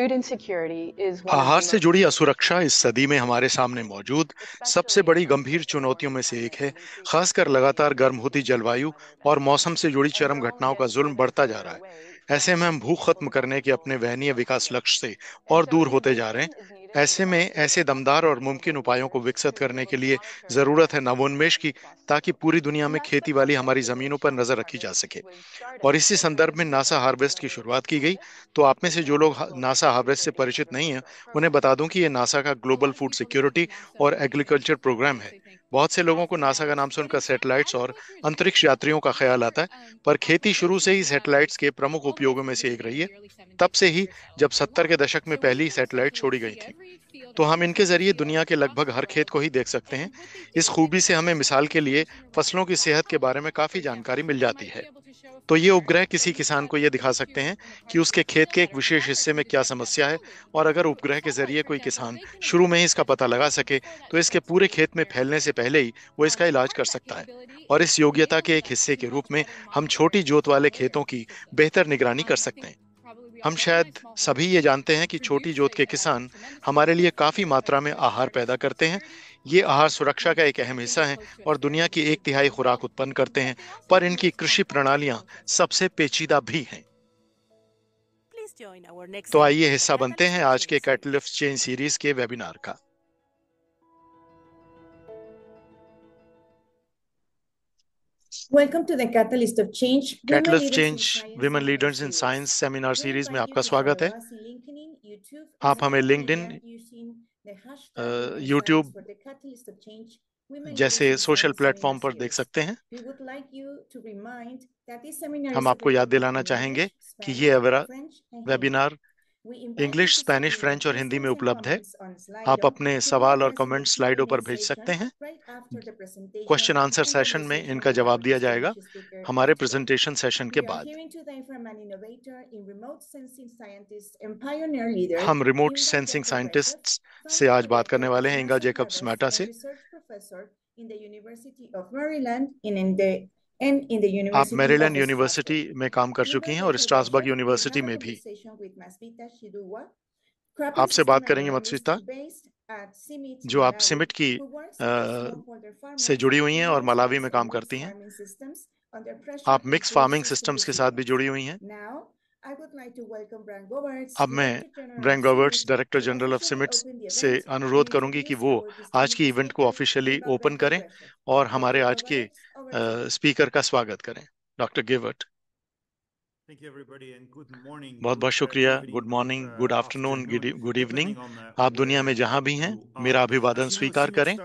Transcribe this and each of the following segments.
आहार से जुड़ी असुरक्षा इस सदी में हमारे सामने मौजूद सबसे बड़ी गंभीर चुनौतियों में से एक है खासकर लगातार गर्म होती जलवायु और मौसम से जुड़ी चरम घटनाओं का जुल्म बढ़ता जा रहा है ऐसे में हम भूख खत्म करने के अपने वहनीय विकास लक्ष्य से और दूर होते जा रहे हैं ऐसे में ऐसे दमदार और मुमकिन उपायों को विकसित करने के लिए जरूरत है नवोन्मेष की ताकि पूरी दुनिया में खेती वाली हमारी जमीनों पर नजर रखी जा सके और इसी संदर्भ में नासा हार्वेस्ट की शुरुआत की गई तो आप में से जो लोग नासा हार्वेस्ट से परिचित नहीं है उन्हें बता दूं कि ये नासा का ग्लोबल फूड सिक्योरिटी और एग्रीकल्चर प्रोग्राम है बहुत से लोगों को नासा का नाम सुनकर सैटेलाइट्स और अंतरिक्ष यात्रियों का ख्याल आता है पर खेती शुरू से ही सैटेलाइट्स के प्रमुख उपयोगों में से एक रही है तब से ही जब सत्तर के दशक में पहली सैटेलाइट छोड़ी गई थी तो हम इनके जरिए दुनिया के लगभग हर खेत को ही देख सकते हैं इस खूबी से हमें मिसाल के लिए फसलों की सेहत के बारे में काफी जानकारी मिल जाती है तो ये उपग्रह किसी किसान को ये दिखा सकते हैं कि उसके खेत के एक विशेष हिस्से में क्या समस्या है और अगर उपग्रह के जरिए कोई किसान शुरू में ही इसका पता लगा सके तो इसके पूरे खेत में फैलने से पहले ही वो इसका इलाज कर सकता है और इस योग्यता के एक हिस्से के रूप में हम छोटी जोत वाले खेतों की बेहतर निगरानी कर सकते हैं हम शायद सभी ये जानते हैं कि छोटी जोत के किसान हमारे लिए काफ़ी मात्रा में आहार पैदा करते हैं ये आहार सुरक्षा का एक अहम हिस्सा है और दुनिया की एक तिहाई खुराक उत्पन्न करते हैं पर इनकी कृषि प्रणालियां सबसे पेचीदा भी हैं तो आइए हिस्सा बनते हैं आज के कैटलिफ्ट चेन सीरीज के वेबिनार का Welcome to the Catalyst of Change. Catalyst Change, Women Leaders in Science seminar series में आपका स्वागत है आप हमें लिंक्डइन यूट्यूब uh, जैसे सोशल प्लेटफॉर्म पर देख सकते हैं हम आपको याद दिलाना चाहेंगे कि ये वेबिनार इंग्लिश स्पेनिश फ्रेंच और हिंदी में उपलब्ध है आप अपने सवाल और कमेंट स्लाइडो पर भेज सकते हैं क्वेश्चन आंसर सेशन में इनका जवाब दिया जाएगा हमारे प्रेजेंटेशन सेशन के बाद हम रिमोट सेंसिंग साइंटिस्ट से आज बात करने वाले हैं इंगा जेकब स्मेटा से आप मेरीलैंड यूनिवर्सिटी में काम कर चुकी हैं और स्ट्रासबर्ग यूनिवर्सिटी में भी आपसे बात करेंगे मत्स्विता जो आप सिमिट की आ, uh, से जुड़ी हुई हैं और मलावी में काम करती हैं आप मिक्स फार्मिंग सिस्टम्स के साथ भी जुड़ी हुई हैं अब मैं ब्रैंक रॉबर्ट्स डायरेक्टर जनरल ऑफ सिमिट्स से अनुरोध करूंगी कि वो आज की इवेंट को ऑफिशियली ओपन करें और हमारे आज के स्पीकर का स्वागत करें डॉक्टर गिवर्ट बहुत बहुत शुक्रिया good morning good afternoon good evening आप दुनिया में जहां भी हैं uh, मेरा अभिवादन स्वीकार करें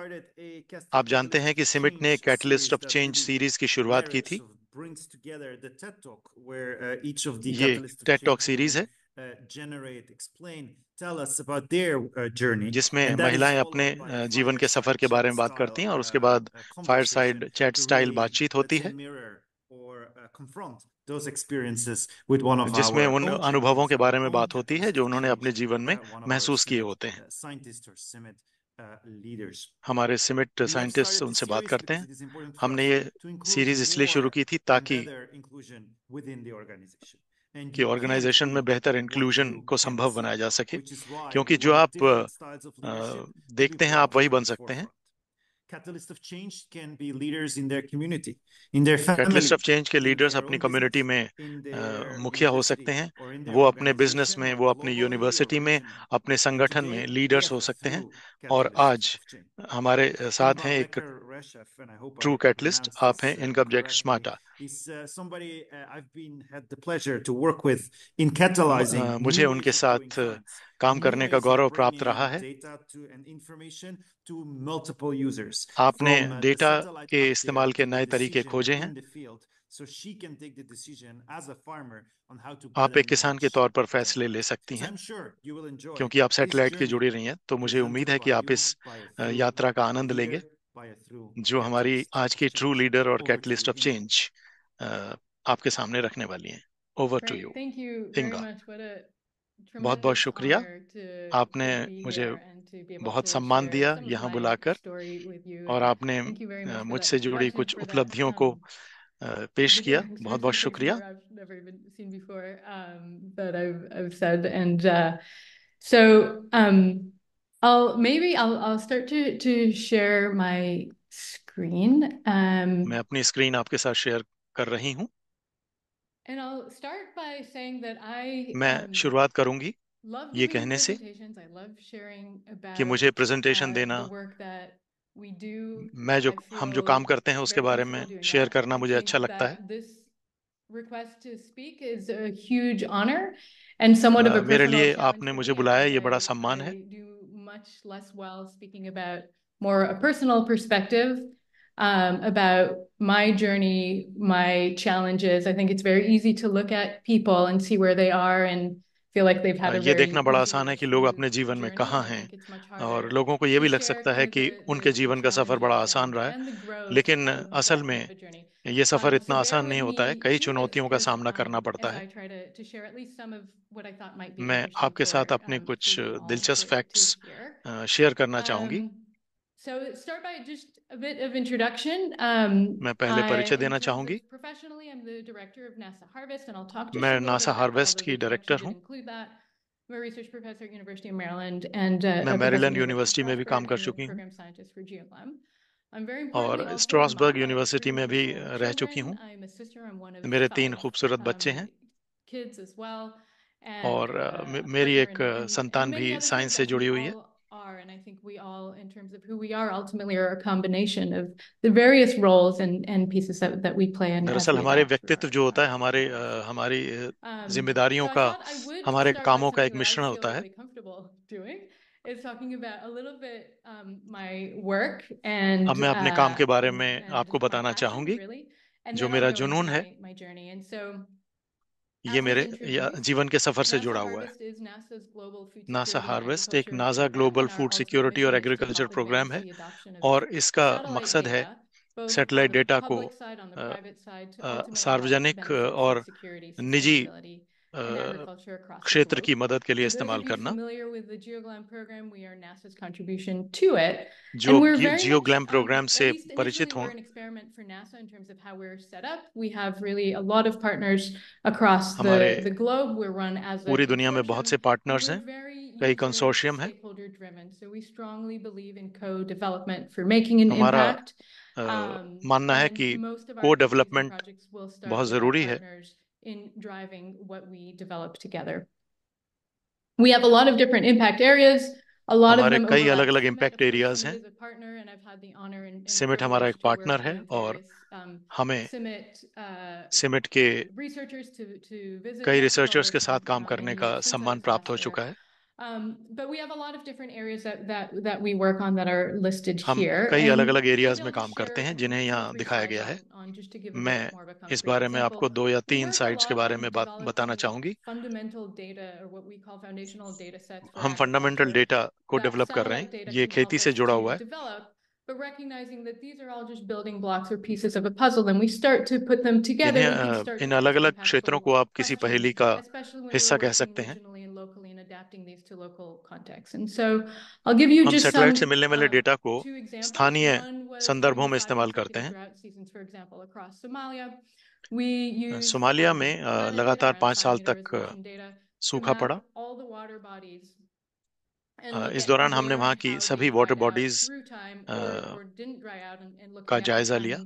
आप जानते हैं कि सिमिट ने कैटलिस्ट ऑफ चेंज सीरीज की शुरुआत की थी brings together the TED Talk, where uh, each of the ये TED Talk series है uh, generate, explain, tell us about their uh, journey. जिसमें महिलाएं अपने जीवन के सफर के बारे में बात करती हैं और उसके बाद fireside chat style बातचीत होती है जिसमें उन अनुभवों के बारे में बात होती है जो उन्होंने अपने जीवन में महसूस किए होते हैं हमारे सिमिट साइंटिस्ट उनसे बात करते हैं हमने ये सीरीज इसलिए शुरू की थी ताकि कि ऑर्गेनाइजेशन में बेहतर इंक्लूजन को संभव बनाया जा सके क्योंकि जो आप देखते हैं आप वही बन सकते हैं catalyst of change can be leaders in their community in their family catalyst of change के leaders अपनी community में मुखिया हो सकते हैं वो अपने business में वो अपनी university में अपने संगठन में leaders हो सकते हैं और आज हमारे साथ हैं एक true catalyst आप हैं इनकम जैक स्मार्टा Uh, uh, uh, मुझे उनके साथ काम करने का गौरव प्राप्त रहा है आपने डेटा के इस्तेमाल के नए तरीके खोजे हैं आप एक किसान के तौर पर फैसले ले सकती हैं क्योंकि आप सैटेलाइट के जुड़ी रही हैं तो मुझे उम्मीद है कि आप इस यात्रा का आनंद लेंगे जो हमारी आज की ट्रू लीडर और कैटलिस्ट ऑफ चेंज आपके सामने रखने वाली हैं ओवर टू यू थिंग बहुत बहुत शुक्रिया आपने मुझे बहुत सम्मान दिया यहाँ बुलाकर और आपने मुझसे जुड़ी कुछ उपलब्धियों को पेश किया बहुत बहुत शुक्रिया um, uh, So um, I'll maybe I'll I'll start to to share my screen. Um, मैं अपनी स्क्रीन आपके साथ शेयर कर रही हूं मैं शुरुआत करूंगी ये कहने से कि मुझे प्रेजेंटेशन uh, देना मैं जो हम जो काम करते हैं उसके बारे में शेयर करना मुझे अच्छा लगता है मेरे लिए आपने मुझे बुलाया ये बड़ा सम्मान है um, about my journey, my challenges. I think it's very easy to look at people and see where they are and feel like they've had a ये देखना बड़ा आसान है कि लोग अपने जीवन में कहाँ हैं और लोगों को ये भी लग सकता है कि उनके जीवन का सफर बड़ा आसान रहा है लेकिन असल में ये um, सफर इतना आसान नहीं होता है कई चुनौतियों का सामना करना पड़ता है मैं आपके साथ अपने um, कुछ दिलचस्प फैक्ट्स शेयर करना चाहूंगी um, So start by just a bit of introduction. Um, मैं पहले परिचय देना चाहूंगी मैं नासा हार्वेस्ट की डायरेक्टर हूँ uh, मैं मैरीलैंड मैं मैरीलैंड यूनिवर्सिटी में भी काम कर चुकी हूँ और स्ट्रॉसबर्ग यूनिवर्सिटी में भी uh, रह चुकी हूँ मेरे तीन खूबसूरत uh, बच्चे हैं और मेरी एक संतान भी साइंस से जुड़ी हुई है and I think we all, in terms of who we are, ultimately are a combination of the various roles and and pieces that that we play. And दरअसल हमारे व्यक्तित्व जो होता है हमारे हमारी जिम्मेदारियों का हमारे कामों का एक मिश्रण होता है. Is talking about a little bit um, my work and अब मैं अपने काम के बारे में आपको बताना चाहूंगी जो मेरा जुनून है. My journey and so. ये मेरे जीवन के सफर से जुड़ा हुआ है नासा हार्वेस्ट एक नाजा ग्लोबल फूड सिक्योरिटी और एग्रीकल्चर प्रोग्राम है और इसका मकसद है सैटेलाइट डेटा को uh, uh, सार्वजनिक और निजी Uh, क्षेत्र की मदद के लिए इस्तेमाल करना जो जियो ग्लैम प्रोग्राम से परिचित हों पूरी दुनिया में बहुत से पार्टनर्स हैं कई कंसोर्शियम है हमारा uh, um, मानना है कि को डेवलपमेंट बहुत ज़रूरी है in driving what we develop together. We have a lot of different impact areas. A हमारे कई अलग अलग इम्पैक्ट एरियाज हैं सिमिट हमारा एक पार्टनर है और um, हमें सिमिट uh, के कई रिसर्चर्स के साथ काम करने का सम्मान प्राप्त हो चुका है Um, but we have a lot of different areas that that that we work on that are listed हम here. कई अलग-अलग areas में काम करते हैं जिन्हें यहाँ दिखाया गया है. मैं इस बारे में आपको दो या तीन साइट्स के बारे में बात बताना चाहूंगी. हम fundamental data को develop कर रहे हैं. ये खेती से जुड़ा हुआ है. But recognizing that these are all just building blocks or pieces of a puzzle, and we start to put them together. इन अलग-अलग क्षेत्रों को आप किसी पहेली का हिस्सा कह सकते हैं. adapting these to local contexts. And so I'll give you just satellite से मिलने वाले डेटा को स्थानीय संदर्भों में इस्तेमाल करते हैं सोमालिया में लगातार पाँच साल तक सूखा पड़ा इस दौरान हमने वहाँ की सभी वाटर बॉडीज का जायजा लिया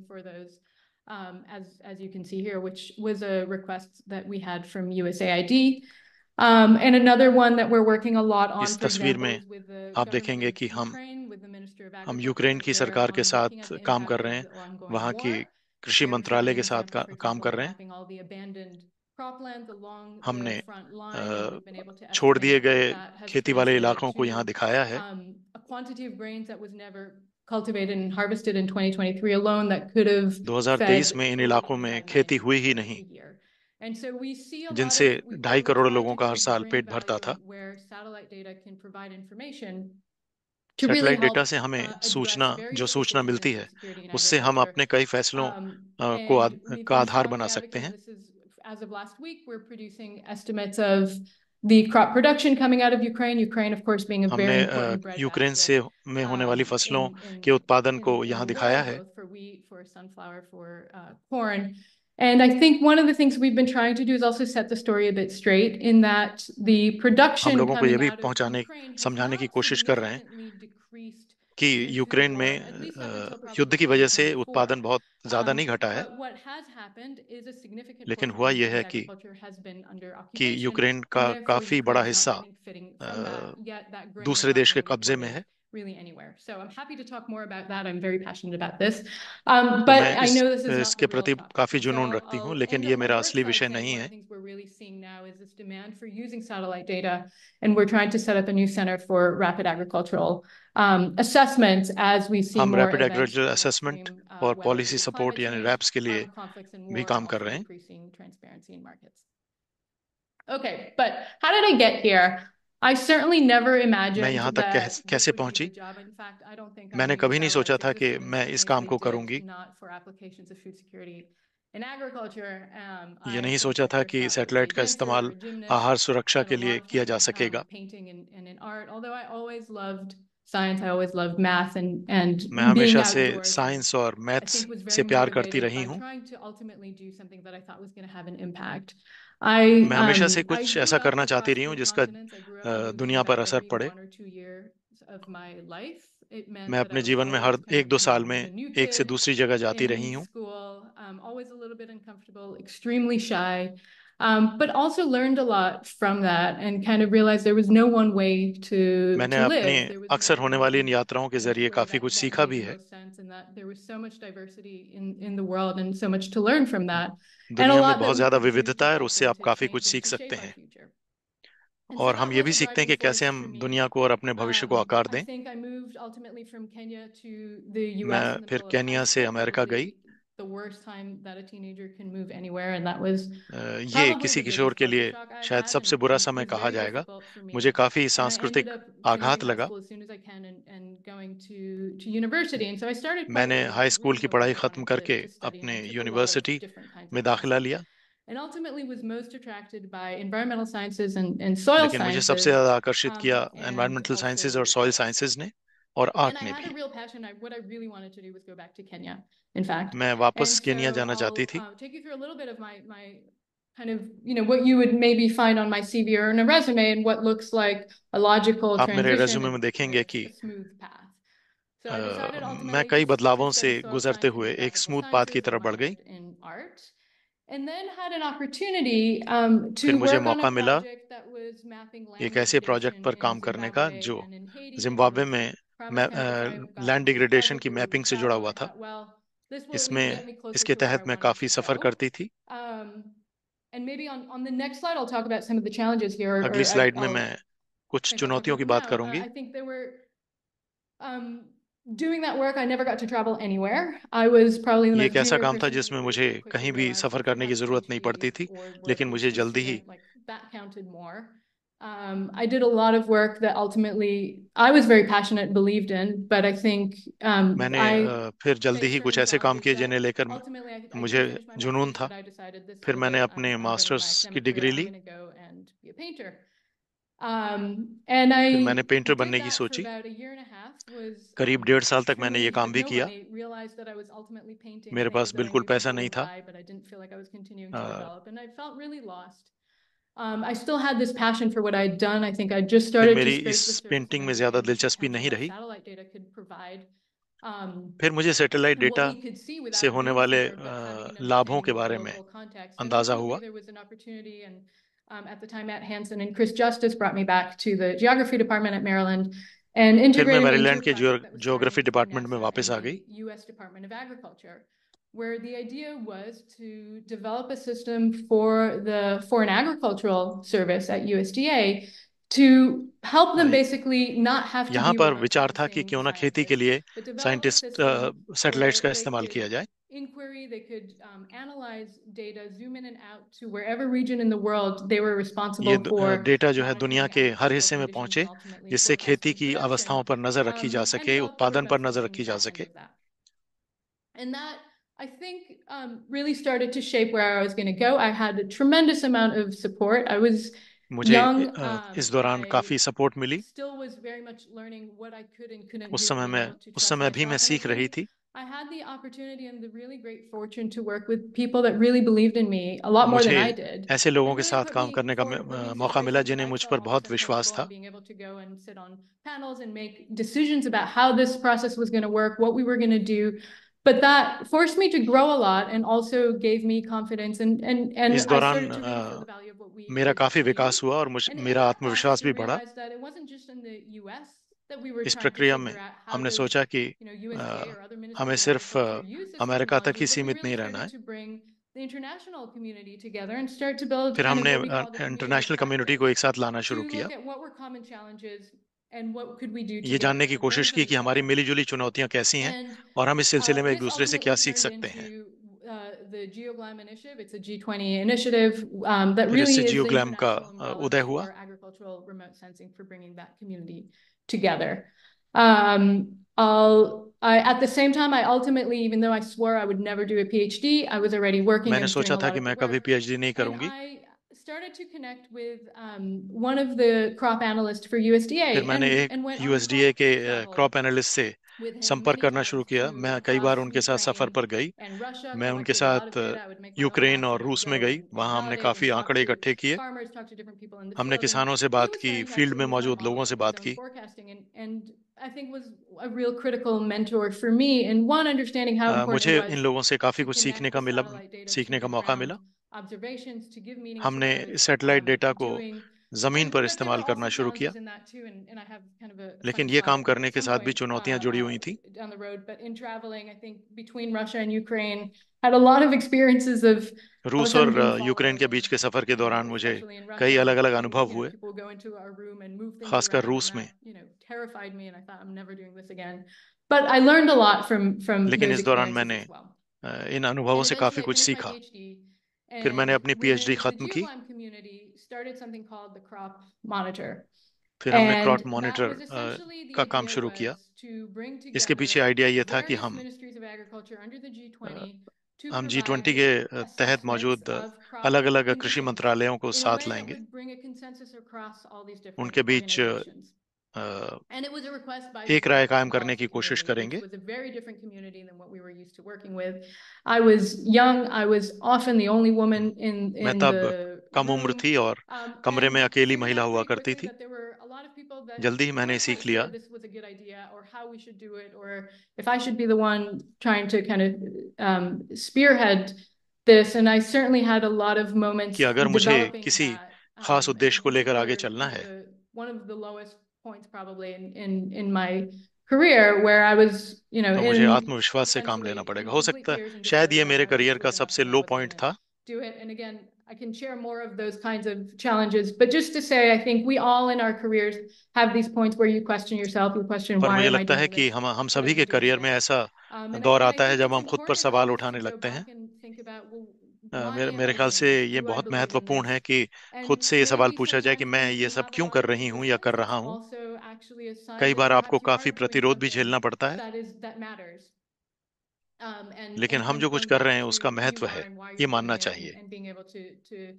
Um, as, as you can see here, which was a request that we had from USAID. Um, इस तस्वीर में आप देखेंगे कि हम हम यूक्रेन की सरकार के साथ काम कर रहे हैं वहाँ की कृषि मंत्रालय के साथ का, काम कर रहे हैं हमने छोड़ दिए गए खेती वाले इलाकों को यहाँ दिखाया है um, cultivated and harvested in 2023 alone that could have 2023 में इन इलाकों में खेती हुई ही नहीं जिनसे ढाई करोड़ लोगों का हर साल पेट भरता था सैटेलाइट डेटा से हमें सूचना जो सूचना मिलती है उससे हम अपने कई फैसलों को आद, का आधार बना सकते हैं As of last week, we're producing estimates of the crop production coming out of Ukraine. Ukraine, of course, being a very important bread Ukraine Ukraine से में होने वाली फसलों के उत्पादन को यहाँ दिखाया है. For wheat, for sunflower, for corn. And I think one of the things we've been trying to do is also set the story a bit straight in that the production हम लोगों को ये भी पहुंचाने समझाने की कोशिश कर रहे हैं कि यूक्रेन में uh, युद्ध की वजह से उत्पादन बहुत ज्यादा um, नहीं घटा है लेकिन हुआ यह है कि कि यूक्रेन का काफी बड़ा हिस्सा uh, दूसरे देश के कब्जे में है really anywhere. So I'm happy to talk more about that. I'm very passionate about this. Um, but I know this is इसके प्रति काफी जुनून रखती हूँ, लेकिन ये मेरा असली विषय नहीं है. Things we're really seeing now is this demand for using satellite data, and we're trying to set up a new center for rapid agricultural um, assessments as we see. हम rapid agricultural assessment और uh, policy support यानी RAPS के लिए भी काम कर रहे हैं. Increasing transparency in markets. Okay, but how did I get here? I certainly never imagined मैं यहाँ तक कैस, कैसे पहुंची मैंने कभी नहीं um, सोचा था कि मैं इस काम को करूंगी ये नहीं सोचा था कि सैटेलाइट का इस्तेमाल आहार सुरक्षा के लिए किया जा सकेगा मैं हमेशा से साइंस और मैथ्स से प्यार करती रही हूँ मैं हमेशा um, से कुछ ऐसा करना चाहती रही हूँ जिसका दुनिया पर असर पड़े मैं अपने जीवन में हर एक दो साल में एक से दूसरी जगह जाती रही हूँ um, um, but also learned a lot from that and kind of realized there was no one way to मैंने to live. अपने अक्सर होने वाली इन यात्राओं के जरिए काफी कुछ सीखा भी है there was so much diversity in in the world and so much to learn from that दुनिया में बहुत ज्यादा विविधता है और उससे आप काफी कुछ सीख सकते हैं और हम ये भी सीखते हैं कि कैसे हम दुनिया को और अपने भविष्य को um, आकार दें मैं फिर केनिया से अमेरिका गई the worst time that a teenager can move anywhere and that was ये किसी किशोर के लिए शायद सबसे बुरा समय कहा जाएगा मुझे काफी सांस्कृतिक आघात लगा मैंने हाई स्कूल की पढ़ाई खत्म करके अपने यूनिवर्सिटी में दाखिला लिया and ultimately was most attracted by environmental sciences and, and soil लेकिन sciences, मुझे सबसे ज्यादा आकर्षित किया environmental sciences और soil sciences ने और आर्ट में भी real passion I, what I really wanted to do was go back to Kenya in fact मैं वापस केन्या जाना चाहती थी I'll take you through a little bit of my my kind of you know what you would maybe find on my CV or in a resume and what looks like a logical आप मेरे resume में देखेंगे कि मैं कई बदलावों से गुजरते हुए एक स्मूथ पाथ की तरफ बढ़ गई And then had an opportunity, um, to फिर मुझे मौका मिला एक ऐसे प्रोजेक्ट पर काम करने का जो जिम्बाब्वे में लैंड डिग्रेडेशन की मैपिंग से जुड़ा हुआ था इसमें इसके तहत मैं काफी सफर करती थी um, अगली स्लाइड में मैं कुछ चुनौतियों की बात uh, करूंगी um, doing that work, I never got to travel anywhere. I was probably एक ऐसा काम था जिसमें मुझे कहीं भी सफर करने की जरूरत नहीं पड़ती थी लेकिन मुझे जल्दी ही Um, I did a lot of work that ultimately I was very passionate, believed in, but I think um, मैंने I, फिर जल्दी ही कुछ ऐसे काम किए जिन्हें लेकर मुझे जुनून था फिर मैंने अपने मास्टर्स की डिग्री ली Um, and I फिर मैंने पेंटर बनने की सोची करीब डेढ़ साल तक मैंने ये काम भी किया मेरे पास बिल्कुल पैसा नहीं था um, I still had this passion for what I had done. I think I just started. मेरी इस पेंटिंग में ज्यादा दिलचस्पी नहीं रही um, फिर मुझे सैटेलाइट डेटा से होने वाले uh, लाभों के बारे में अंदाजा हुआ Um, at the time, Matt Hansen and Chris Justice brought me back to the geography department at Maryland and integrated. फिर मैं मैरीलैंड के geography U.S. Department of Agriculture where the idea was to develop a system for the Foreign Agricultural Service at USDA to help them basically not have to यहाँ पर विचार था कि क्यों ना खेती के लिए साइंटिस्ट सैटेलाइट्स uh, का इस्तेमाल किया जाए inquiry they could um, analyze data zoom in and out to wherever region in the world they were responsible ये for डेटा uh, जो है दुनिया के हर हिस्से में पहुंचे जिससे खेती की अवस्थाओं पर नजर रखी um, जा सके उत्पादन पर नजर रखी जा सके and that I think um, really started to shape where I was going to go. I had a tremendous amount of support. I was मुझे young, um, इस दौरान काफ़ी सपोर्ट मिली उस समय में उस समय भी मैं सीख रही थी I had the opportunity and the really great fortune to work with people that really believed in me a lot more than I did. ऐसे लोगों के साथ काम करने का मौका मिला जिन्हें मुझ पर बहुत विश्वास था being able to go and sit on panels and make decisions about how this process was going to work, what we were going to do but that forced me to grow a lot and also gave me confidence and and and इस दौरान मेरा काफी विकास हुआ और मुझे मेरा आत्मविश्वास भी बढ़ा इस प्रक्रिया में हमने सोचा कि आ, हमें सिर्फ अमेरिका तक ही सीमित नहीं रहना है फिर हमने इंटरनेशनल कम्युनिटी को एक साथ लाना शुरू किया ये जानने की कोशिश की कि हमारी मिलीजुली चुनौतियां कैसी हैं और हम इस सिलसिले uh, में एक दूसरे से क्या सीख सकते हैं जियोग्लैम uh, um, का uh, उदय हुआ मैंने सोचा था कि मैं कभी पीएचडी नहीं करूंगी started to connect with um, one of the crop analysts for USDA. फिर मैंने एक USDA के uh, crop analyst से संपर्क करना शुरू किया मैं कई बार उनके साथ सफर पर गई मैं उनके साथ यूक्रेन और रूस में गई वहां हमने काफी आंकड़े इकट्ठे किए हमने किसानों से बात की फील्ड में मौजूद लोगों से बात की uh, मुझे इन लोगों से काफी कुछ सीखने का मिला सीखने का मौका मिला हमने सैटेलाइट डेटा um, को जमीन पर इस्तेमाल करना शुरू किया लेकिन ये काम करने के साथ भी चुनौतियां uh, जुड़ी uh, हुई थी रूस और यूक्रेन uh, के बीच के सफर के दौरान मुझे कई अलग अलग अनुभव हुए खासकर रूस में लेकिन इस दौरान मैंने इन अनुभवों से काफी कुछ सीखा फिर मैंने अपनी पीएचडी खत्म की फिर हमने क्रॉप मॉनिटर uh, का काम शुरू किया इसके पीछे आइडिया ये था कि हम uh, हम जी ट्वेंटी के uh, तहत मौजूद अलग अलग कृषि मंत्रालयों को साथ लाएंगे उनके बीच एक राय कायम करने की कोशिश करेंगे मैं तब कम उम्र थी और um, कमरे में अकेली महिला हुआ करती थी जल्दी ही मैंने सीख लिया um, कि अगर मुझे किसी um, खास उद्देश्य को लेकर आगे चलना है points probably in in in my career where I was, you know, तो मुझे आत्मविश्वास से काम लेना पड़ेगा हो सकता है शायद ये मेरे करियर का सबसे लो पॉइंट था do it and again I can share more of those kinds of challenges but just to say I think we all in our careers have these points where you question yourself you question पर why मुझे लगता है कि हम हम सभी के career में ऐसा um, दौर आता है जब हम खुद पर सवाल उठाने लगते हैं मेरे मेरे ख्याल से ये बहुत महत्वपूर्ण है कि खुद से ये सवाल पूछा जाए कि मैं ये सब क्यों कर रही हूँ या कर रहा हूँ कई बार आपको काफी प्रतिरोध भी झेलना पड़ता है um, लेकिन हम जो कुछ कर रहे हैं उसका महत्व है ये मानना चाहिए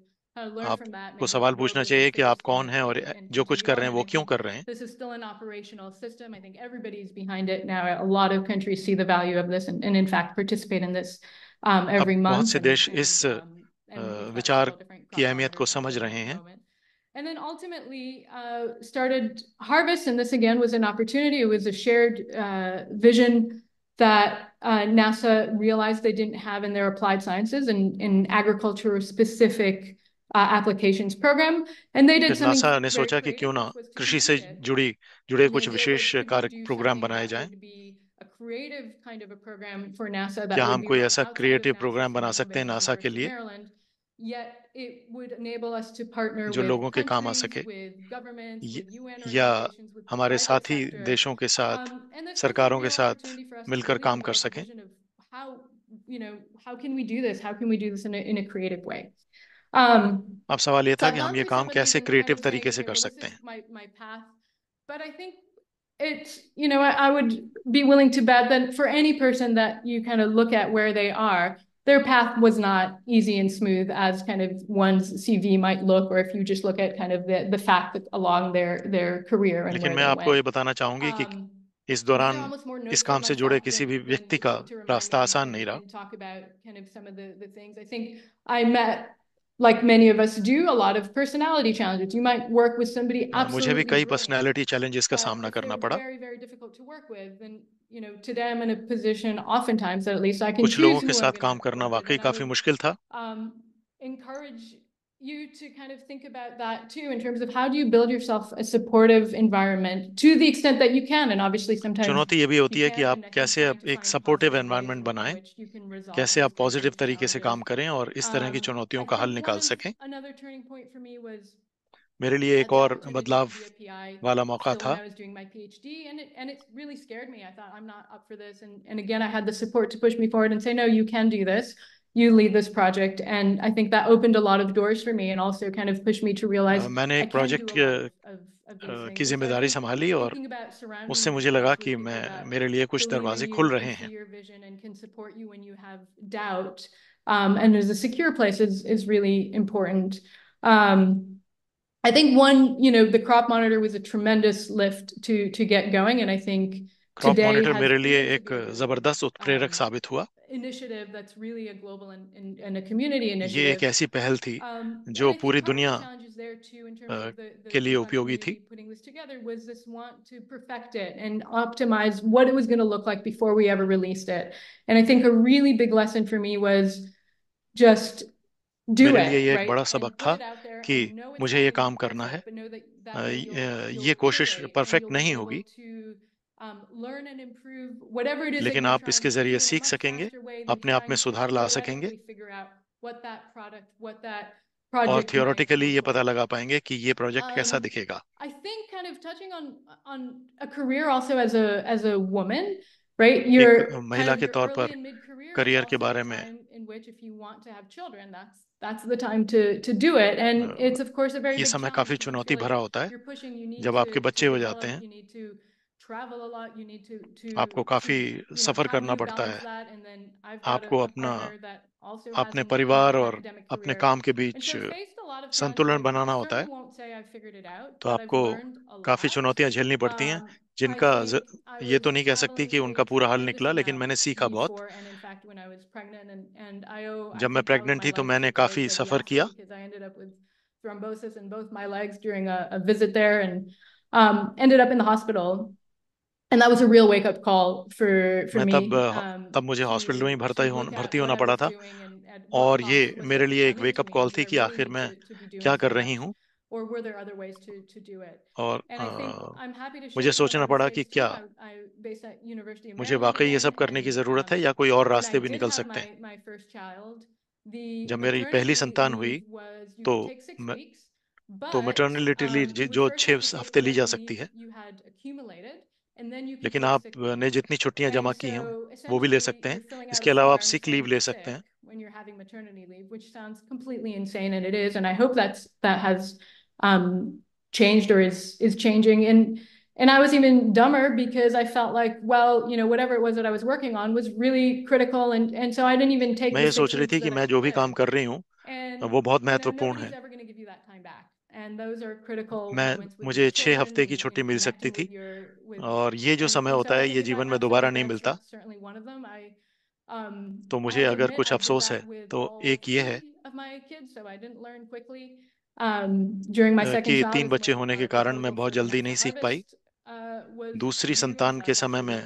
आपको सवाल पूछना चाहिए कि आप कौन हैं और जो कुछ कर रहे हैं वो क्यों कर रहे हैं Um, every month. से देश इस um, uh, विचार की अहमियत को समझ रहे हैं And then ultimately uh, started Harvest, and this again was an opportunity. It was a shared uh, vision that uh, NASA realized they didn't have in their applied sciences and in agriculture specific uh, applications program. And they did something NASA ने सोचा कि क्यों ना कृषि से जुड़ी जुड़े कुछ विशेष be क्या हम कोई ऐसा क्रिएटिव प्रोग्राम बना सकते हैं नासा के लिए जो लोगों के काम आ सके या हमारे साथी देशों के साथ um, सरकारों के साथ मिलकर काम कर सके you know how can we do this how can we do this in a, in a creative way um अब सवाल ये था कि हम ये काम कैसे क्रिएटिव तरीके से कर सकते हैं but I think it's you know I, I, would be willing to bet that for any person that you kind of look at where they are their path was not easy and smooth as kind of one's cv might look or if you just look at kind of the, the fact that along their their career and लेकिन मैं आपको ये बताना चाहूंगी कि um, इस दौरान इस काम से जुड़े किसी भी व्यक्ति का रास्ता आसान नहीं रहा like many of us do, a lot of personality challenges. You might work with somebody absolutely. Very very difficult to work with, and you know today I'm in a position oftentimes that at least I can. कुछ लोगों के साथ काम करना वाकई काफी मुश्किल था. Um, encourage you to kind of think about that too, in terms of how do you build yourself a supportive environment to the extent that you can, and obviously sometimes चुनौती ये भी होती है कि आप कैसे एक सपोर्टिव एनवायरनमेंट बनाएं कैसे आप पॉजिटिव तरीके से काम करें और इस तरह की um, चुनौतियों का हल निकाल सकें मेरे लिए एक और बदलाव वाला मौका था you lead this project and i think that opened a lot of doors for me and also kind of pushed me to realize uh, मैंने एक प्रोजेक्ट की जिम्मेदारी संभाली और उससे मुझे लगा कि मैं मेरे लिए कुछ दरवाजे खुल रहे हैं um, and as a secure place is is really important. Um, I think one, you know, the crop monitor was a tremendous lift to to get going, and I think crop monitor मेरे लिए एक जबरदस्त उत्प्रेरक um, साबित हुआ initiative that's really a global and, and, and a community initiative. ये um, जो पूरी दुनिया uh, के लिए उपयोगी थी putting this together was this want to perfect it and optimize what it was going to look like before we ever released it and i think a really big lesson for me was just do मेरे लिए ये एक बड़ा सबक था कि मुझे ये काम करना है ये कोशिश परफेक्ट नहीं होगी Um, लेकिन आप इसके जरिए सीख सकेंगे अपने आप में सुधार ला सकेंगे और थियोरटिकली ये पता लगा पाएंगे कि ये प्रोजेक्ट um, कैसा दिखेगा महिला के तौर पर करियर के बारे में uh, ये समय काफी चुनौती भरा होता है जब आपके बच्चे हो जाते हैं आपको काफी सफर करना पड़ता है आपको अपना अपने परिवार और अपने काम के बीच संतुलन बनाना होता है तो आपको काफी चुनौतियां झेलनी पड़ती हैं uh, जिनका ये तो नहीं कह सकती कि उनका पूरा हल निकला लेकिन मैंने सीखा बहुत जब मैं प्रेग्नेंट थी तो मैंने काफी सफर किया thrombosis in both my legs during a, a visit there and um, ended up in the hospital and that was a real wake up call for for me तब um, हाँ, तब मुझे हॉस्पिटल में भर्ती हो, भर्ती होना पड़ा था और ये मेरे लिए एक वेकअप कॉल थी कि आखिर मैं क्या कर रही हूँ or were there other ways to to do it और and हाँ, I'm happy to मुझे सोचना पड़ा कि क्या मुझे वाकई ये सब करने की ज़रूरत है या कोई और रास्ते भी निकल सकते हैं जब मेरी पहली संतान हुई तो तो मटर्निलिटी लीव um, जो छह हफ्ते ली जा सकती है लेकिन आप ने जितनी छुट्टियां जमा की हैं वो भी ले सकते हैं इसके अलावा आप सिक लीव ले सकते हैं when you're having maternity leave, which sounds completely insane, and it is. And I hope that's that has um, changed or is is changing. And and I was even dumber because I felt like, well, you know, whatever it was that I was working on was really critical, and and so I didn't even take. मैं ये सोच रही थी कि मैं जो भी काम कर रही हूँ वो बहुत महत्वपूर्ण है मैं मुझे छः हफ्ते की छुट्टी मिल सकती थी और ये जो समय होता है ये जीवन में दोबारा नहीं मिलता um, तो मुझे अगर कुछ अफसोस है तो एक ये है um, कि तीन बच्चे होने के कारण मैं बहुत जल्दी नहीं सीख पाई uh, दूसरी संतान के समय में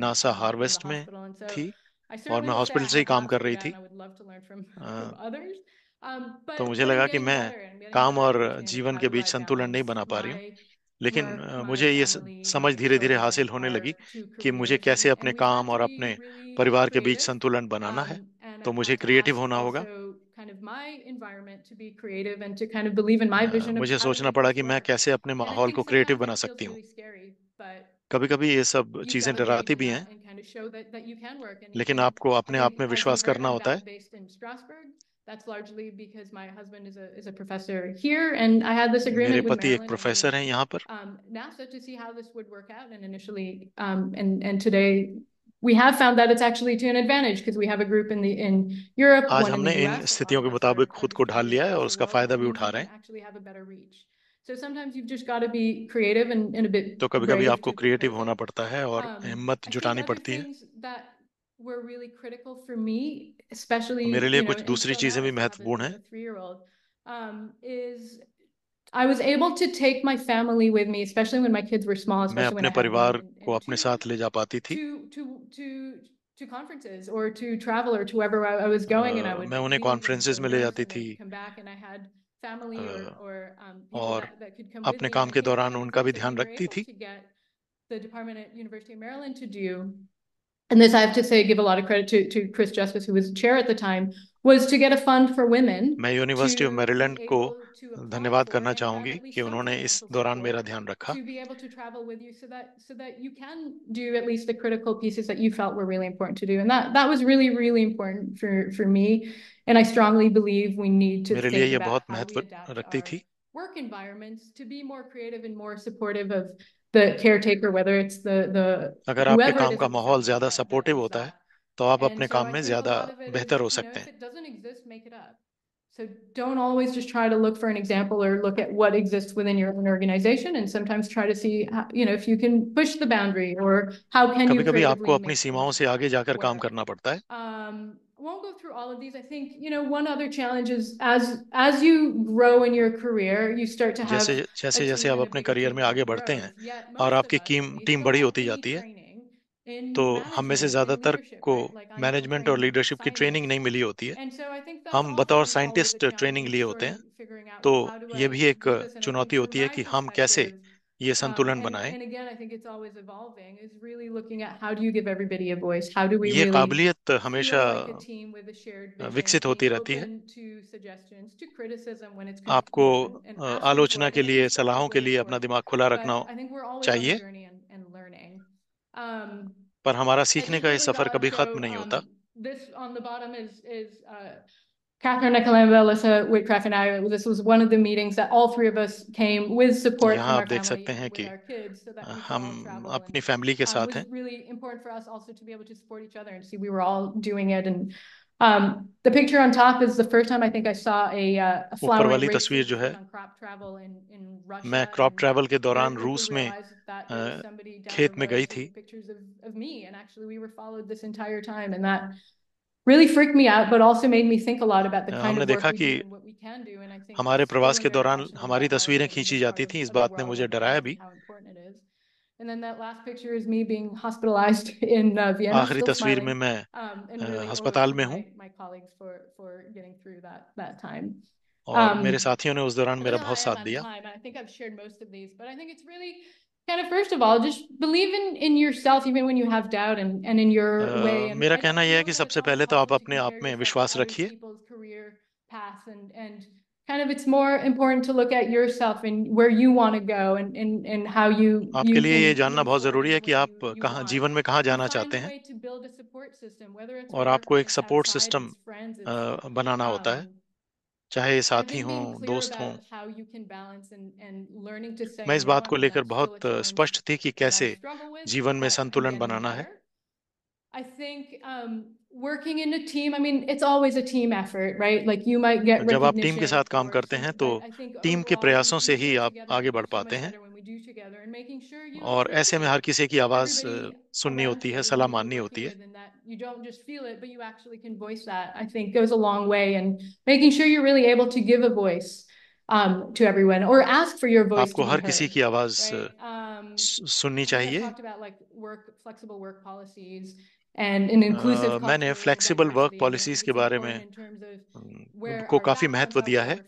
नासा हार्वेस्ट में थी और मैं हॉस्पिटल से ही काम कर रही थी Um, तो मुझे लगा कि मैं काम और जीवन के बीच संतुलन नहीं बना पा रही हूँ लेकिन मुझे ये समझ धीरे धीरे हासिल होने लगी कि मुझे कैसे अपने काम और अपने परिवार के बीच संतुलन बनाना um, है तो मुझे क्रिएटिव होना होगा हाँ, मुझे सोचना पड़ा कि मैं कैसे अपने माहौल को क्रिएटिव बना सकती हूँ कभी कभी ये सब चीजें डराती भी हैं लेकिन आपको अपने आप में विश्वास करना होता है That's largely because my husband is a is a professor here, and I had this agreement. मेरे with पति एक Maryland प्रोफेसर हैं यहाँ पर um, NASA to see how this would work out. And initially, um, and and today we have found that it's actually to an advantage because we have a group in the in Europe. आज हमने इन स्थितियों के मुताबिक खुद को ढाल लिया है और उसका फायदा भी उठा रहे हैं Actually have a better reach. So sometimes you've just got to be creative and, in a bit. तो कभी कभी आपको to- क्रिएटिव होना पड़ता है और um, हिम्मत जुटानी पड़ती है मेरे लिए कुछ दूसरी चीजें भी महत्वपूर्ण हैं um, I was able to take my family with me, especially when my kids were small. मैं अपने परिवार को अपने साथ ले जा पाती थी. To to to conferences or to travel or to wherever I was going, and I uh, would. मैं उन्हें कॉन्फ्रेंसेस में ले जाती थी. Come back and I had family or uh, um, और अपने काम के दौरान उनका भी ध्यान रखती थी. The department at University of Maryland to do and this I have to say, give a lot of credit to, to Chris Justice, who was chair at the time, was to get a fund for women. मैं university of Maryland को धन्यवाद करना चाहूंगी कि उन्होंने इस दौरान मेरा ध्यान रखा. To be able to travel with you, so that so that you can do at least the critical pieces that you felt were really important to do, and that that was really really important for for me, and I strongly believe we need to. मेरे लिए ये बहुत महत्व रखती थी. Work environments to be more creative and more supportive of the caretaker, whether it's the the अगर आपके काम का माहौल ज्यादा supportive होता है तो आप अपने काम में ज्यादा is, बेहतर हो सकते हैं So don't always just try to look for an example or look at what exists within your own organization and sometimes try to see, how- you know, if you can push the boundary or how can you कभी-कभी आपको अपनी सीमाओं से आगे जाकर काम करना पड़ता है Um, won't go through all of these. I think you know one other challenge is as as you grow in your career, you start to have जैसे जैसे आप अपने करियर में आगे बढ़ते हैं और आपकी टीम टीम बड़ी होती जाती है तो हम में से ज़्यादातर को मैनेजमेंट और लीडरशिप की ट्रेनिंग नहीं मिली होती है हम बतौर साइंटिस्ट ट्रेनिंग लिए होते हैं तो ये भी एक चुनौती होती है कि हम कैसे ये um, संतुलन बनाए ये काबिलियत हमेशा विकसित होती रहती है आपको आलोचना के लिए सलाहों के लिए अपना दिमाग खुला रखना चाहिए um, पर हमारा सीखने का ये सफर कभी खत्म नहीं um, होता Catherine Nicolamba, Alyssa Whitcraft, and I, this was one of the meetings that all three of us came with support यहाँ आप देख सकते हैं कि हम अपनी फैमिली के It um, was really important for us also to be able to support each other and see we were all doing it and um, the picture on top is the first time I think I saw a, uh, a ऊपर वाली तस्वीर जो है मैं crop travel के दौरान रूस में uh, खेत में गई थी really freaked me out, but also made me think a lot about the kind of work हमारे प्रवास के दौरान हमारी तस्वीरें खींची जाती थीं इस बात ने मुझे डराया भी आखिरी तस्वीर में मैं um, uh, अस्पताल में हूँ और um, मेरे साथियों ने उस दौरान मेरा बहुत साथ दिया kind of first of all just believe in in yourself even when you have doubt and and in your uh, way and मेरा कहना यह है कि सबसे पहले तो आप अपने आप में विश्वास रखिए path and and kind of it's more important to look at yourself and where you want to go and and and how you आपके लिए ये जानना बहुत जरूरी है कि आप कहाँ जीवन में कहाँ जाना चाहते हैं और आपको एक सपोर्ट सिस्टम uh, बनाना होता है चाहे साथी हों दोस्त हों मैं इस बात को लेकर बहुत स्पष्ट थी कि कैसे जीवन में संतुलन बनाना है um, जब आप टीम के साथ काम करते हैं तो टीम के प्रयासों से ही आप आगे बढ़ पाते हैं और ऐसे में हर किसी की uh, you don't just feel it but you actually can voice that i think goes a long way and making sure you're really able to give a voice um, to everyone or ask for your voice aapko har kisi ki awaaz right? Uh, um, about like work flexible work policies and in inclusive मैंने flexible work policies के बारे में को काफी महत्व दिया है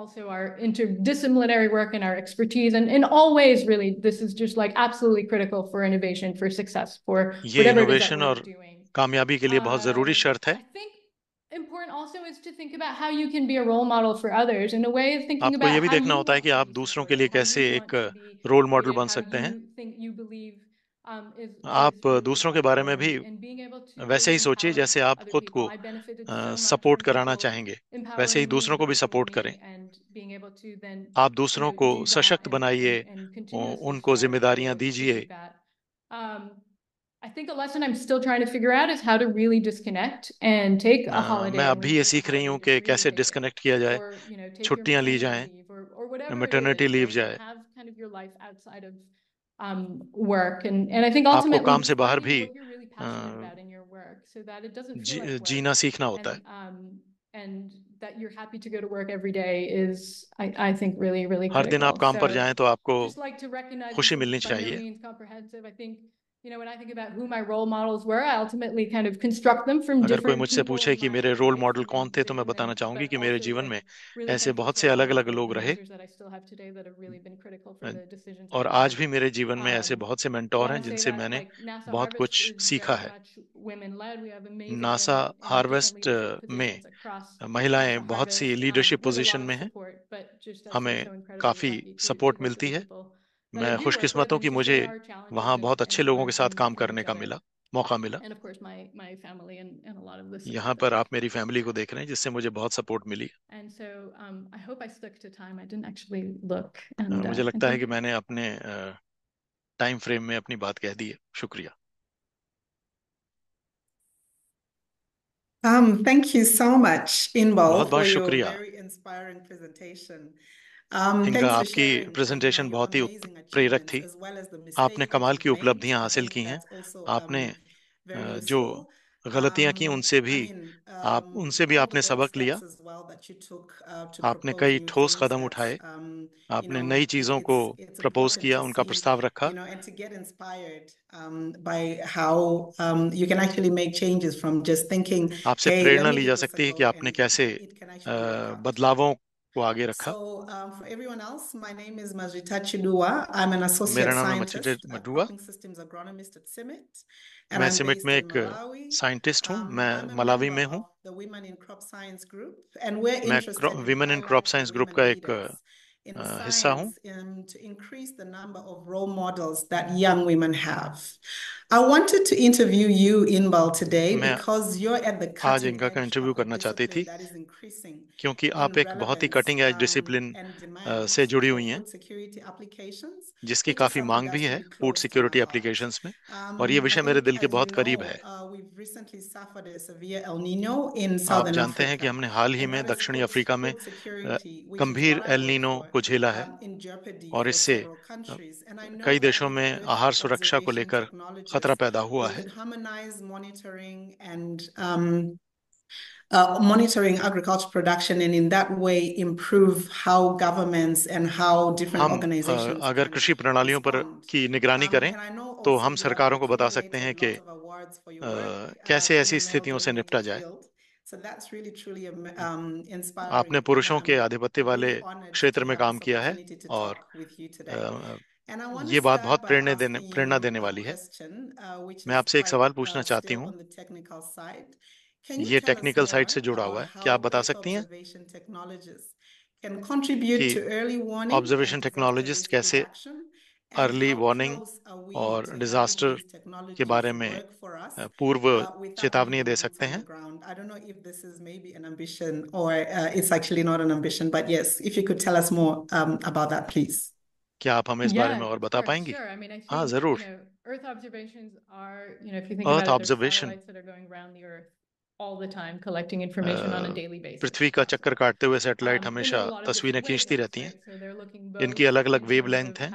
also our interdisciplinary work and our expertise and in all ways really this is just like absolutely critical for innovation for success for ये innovation और कामयाबी के लिए बहुत जरूरी शर्त है important also is to think about how you can be a role model for others in a way of thinking आपको ye bhi dekhna hota hai ki aap dusron ke liye kaise ek role model ban sakte hain think you believe Um, आप दूसरों के बारे में भी वैसे ही सोचिए जैसे आप खुद को सपोर्ट uh, कराना चाहेंगे वैसे ही दूसरों को भी सपोर्ट करें आप दूसरों को सशक्त बनाइए उनको जिम्मेदारियां दीजिए um, uh, मैं अब भी ये सीख रही हूँ कि कैसे डिस्कनेक्ट किया जाए छुट्टियाँ ली जाएं मेटर्निटी लीव जाए work and and I think ultimately काम से बाहर भी जीना सीखना होता है that you're happy to go to work every day is I, I think really really critical. हर दिन आप काम so, पर जाएं तो आपको like खुशी मिलनी चाहिए अगर कोई मुझसे पूछे कि मेरे रोल मॉडल कौन थे तो मैं बताना चाहूंगी कि मेरे जीवन में ऐसे बहुत से अलग अलग लोग रहे और आज भी मेरे जीवन में ऐसे um, बहुत से मेंटोर हैं जिनसे मैंने बहुत कुछ सीखा है नासा हार्वेस्ट uh, में महिलाएं बहुत सी लीडरशिप पोजीशन um, में हैं हमें काफ़ी सपोर्ट मिलती है मैं खुशकिस्मत हूँ कि मुझे वहाँ बहुत अच्छे लोगों के साथ काम करने का मिला मौका मिला यहाँ पर आप मेरी फैमिली को देख रहे हैं जिससे मुझे बहुत सपोर्ट मिली um, हाँ, uh, मुझे लगता है कि मैंने अपने टाइम फ्रेम में अपनी बात कह दी है शुक्रिया Um, thank you so much, Inbal, for your very inspiring presentation. इनका um, आपकी प्रेजेंटेशन बहुत ही प्रेरक थी आपने कमाल की उपलब्धियां हासिल की हैं um, आपने जो गलतियां की um, उनसे भी आप उनसे भी आपने सबक लिया uh, आपने कई ठोस कदम उठाए आपने नई चीजों को प्रपोज किया उनका प्रस्ताव रखा आपसे प्रेरणा ली जा सकती है कि आपने कैसे बदलावों get a रखा So, um, for everyone else, my name is Majita Chidua. I'm an associate scientist, a cropping systems agronomist at CIMIT, and मैं I'm सिमिट में एक Malawi. साइंटिस्ट हूँ um, I'm मैं मलावी member में हूँ of The Women in Crop Science Group, and we're interested in Women in Crop Science Group का एक uh, हिस्सा हूँ to increase the number of role models that young women have. I wanted to interview you Inbal today because you're at the आज इनका का interview करना चाहती थी क्योंकि आप एक बहुत ही कटिंग एज डिसिप्लिन से जुड़ी हुई हैं जिसकी काफ़ी मांग भी है फूड सिक्योरिटी एप्लीकेशंस में um, और ये विषय मेरे दिल के बहुत करीब है uh, आप जानते हैं कि हमने हाल ही में दक्षिणी अफ्रीका में uh, गंभीर एलनीनो को झेला है um, और इससे कई देशों में आहार सुरक्षा को लेकर खतरा पैदा हुआ है Uh, monitoring agriculture production and in that way improve how governments and how different हम, organizations अगर कृषि प्रणालियों पर की निगरानी करें तो हम सरकारों को बता सकते हैं कि कैसे ऐसी स्थितियों से निपटा जाए आपने पुरुषों के आधिपत्य वाले क्षेत्र में काम किया है और ये बात बहुत प्रेरणा देने प्रेरणा देने वाली है uh, मैं आपसे एक सवाल पूछना uh, चाहती हूँ ये टेक्निकल साइड से जुड़ा हुआ है क्या आप बता सकती हैं कि ऑब्जर्वेशन टेक्नोलॉजिस्ट कैसे अर्ली वार्निंग और डिजास्टर के बारे में uh, पूर्व चेतावनी दे सकते हैं क्या आप हमें इस बारे में और बता पाएंगी हाँ जरूर अर्थ ऑब्जर्वेशन पृथ्वी का चक्कर काटते हुए सैटेलाइट um, हमेशा तस्वीरें खींचती रहती हैं इनकी अलग अलग वेव लेंथ है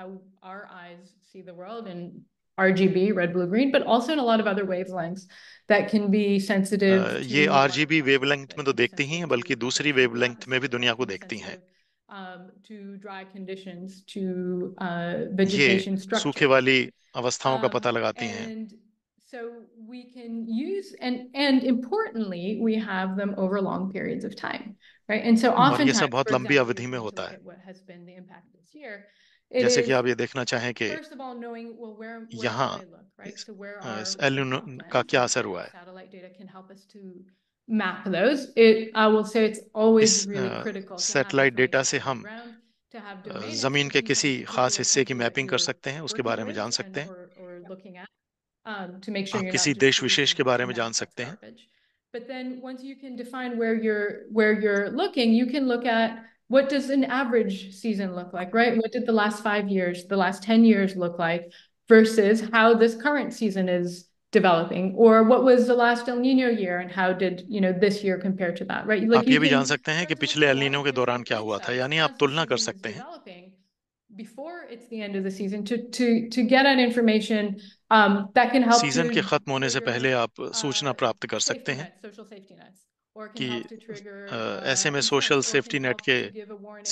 RGB, red, blue, green, but also in a lot of other wavelengths that can be sensitive. Uh, ये RGB wavelength में तो देखती ही हैं, बल्कि दूसरी wavelength में भी दुनिया को देखती हैं। um, to dry conditions, to uh, vegetation structure. वाली अवस्थाओं का um, पता लगाती हैं. And so we can use and and importantly, we have them over long periods of time, right? And so often. ये सब बहुत लंबी अवधि में होता है. What has been the impact this year? जैसे कि आप ये देखना चाहें कि यहाँ uh, का क्या असर हुआ है map those. It, I will say it's always really uh, critical. Satellite data से हम uh, जमीन के किसी खास हिस्से की मैपिंग कर सकते हैं उसके बारे में जान सकते हैं um, आप किसी देश विशेष के बारे में जान सकते हैं But then once you can define where you're where you're looking, you can look at what does an average season look like, right? What did the last five years, the last 10 years look like versus how this current season is developing or what was the last El Nino year and how did you know this year compare to that right like you can भी जान सकते हैं कि el nino ke dauran kya hua tha yani aap tulna kar sakte hain before it's the end of the season to to to get an information um, that can help season के खत्म होने से पहले आप सूचना प्राप्त कर सकते हैं कि ऐसे में सोशल सेफ्टी नेट के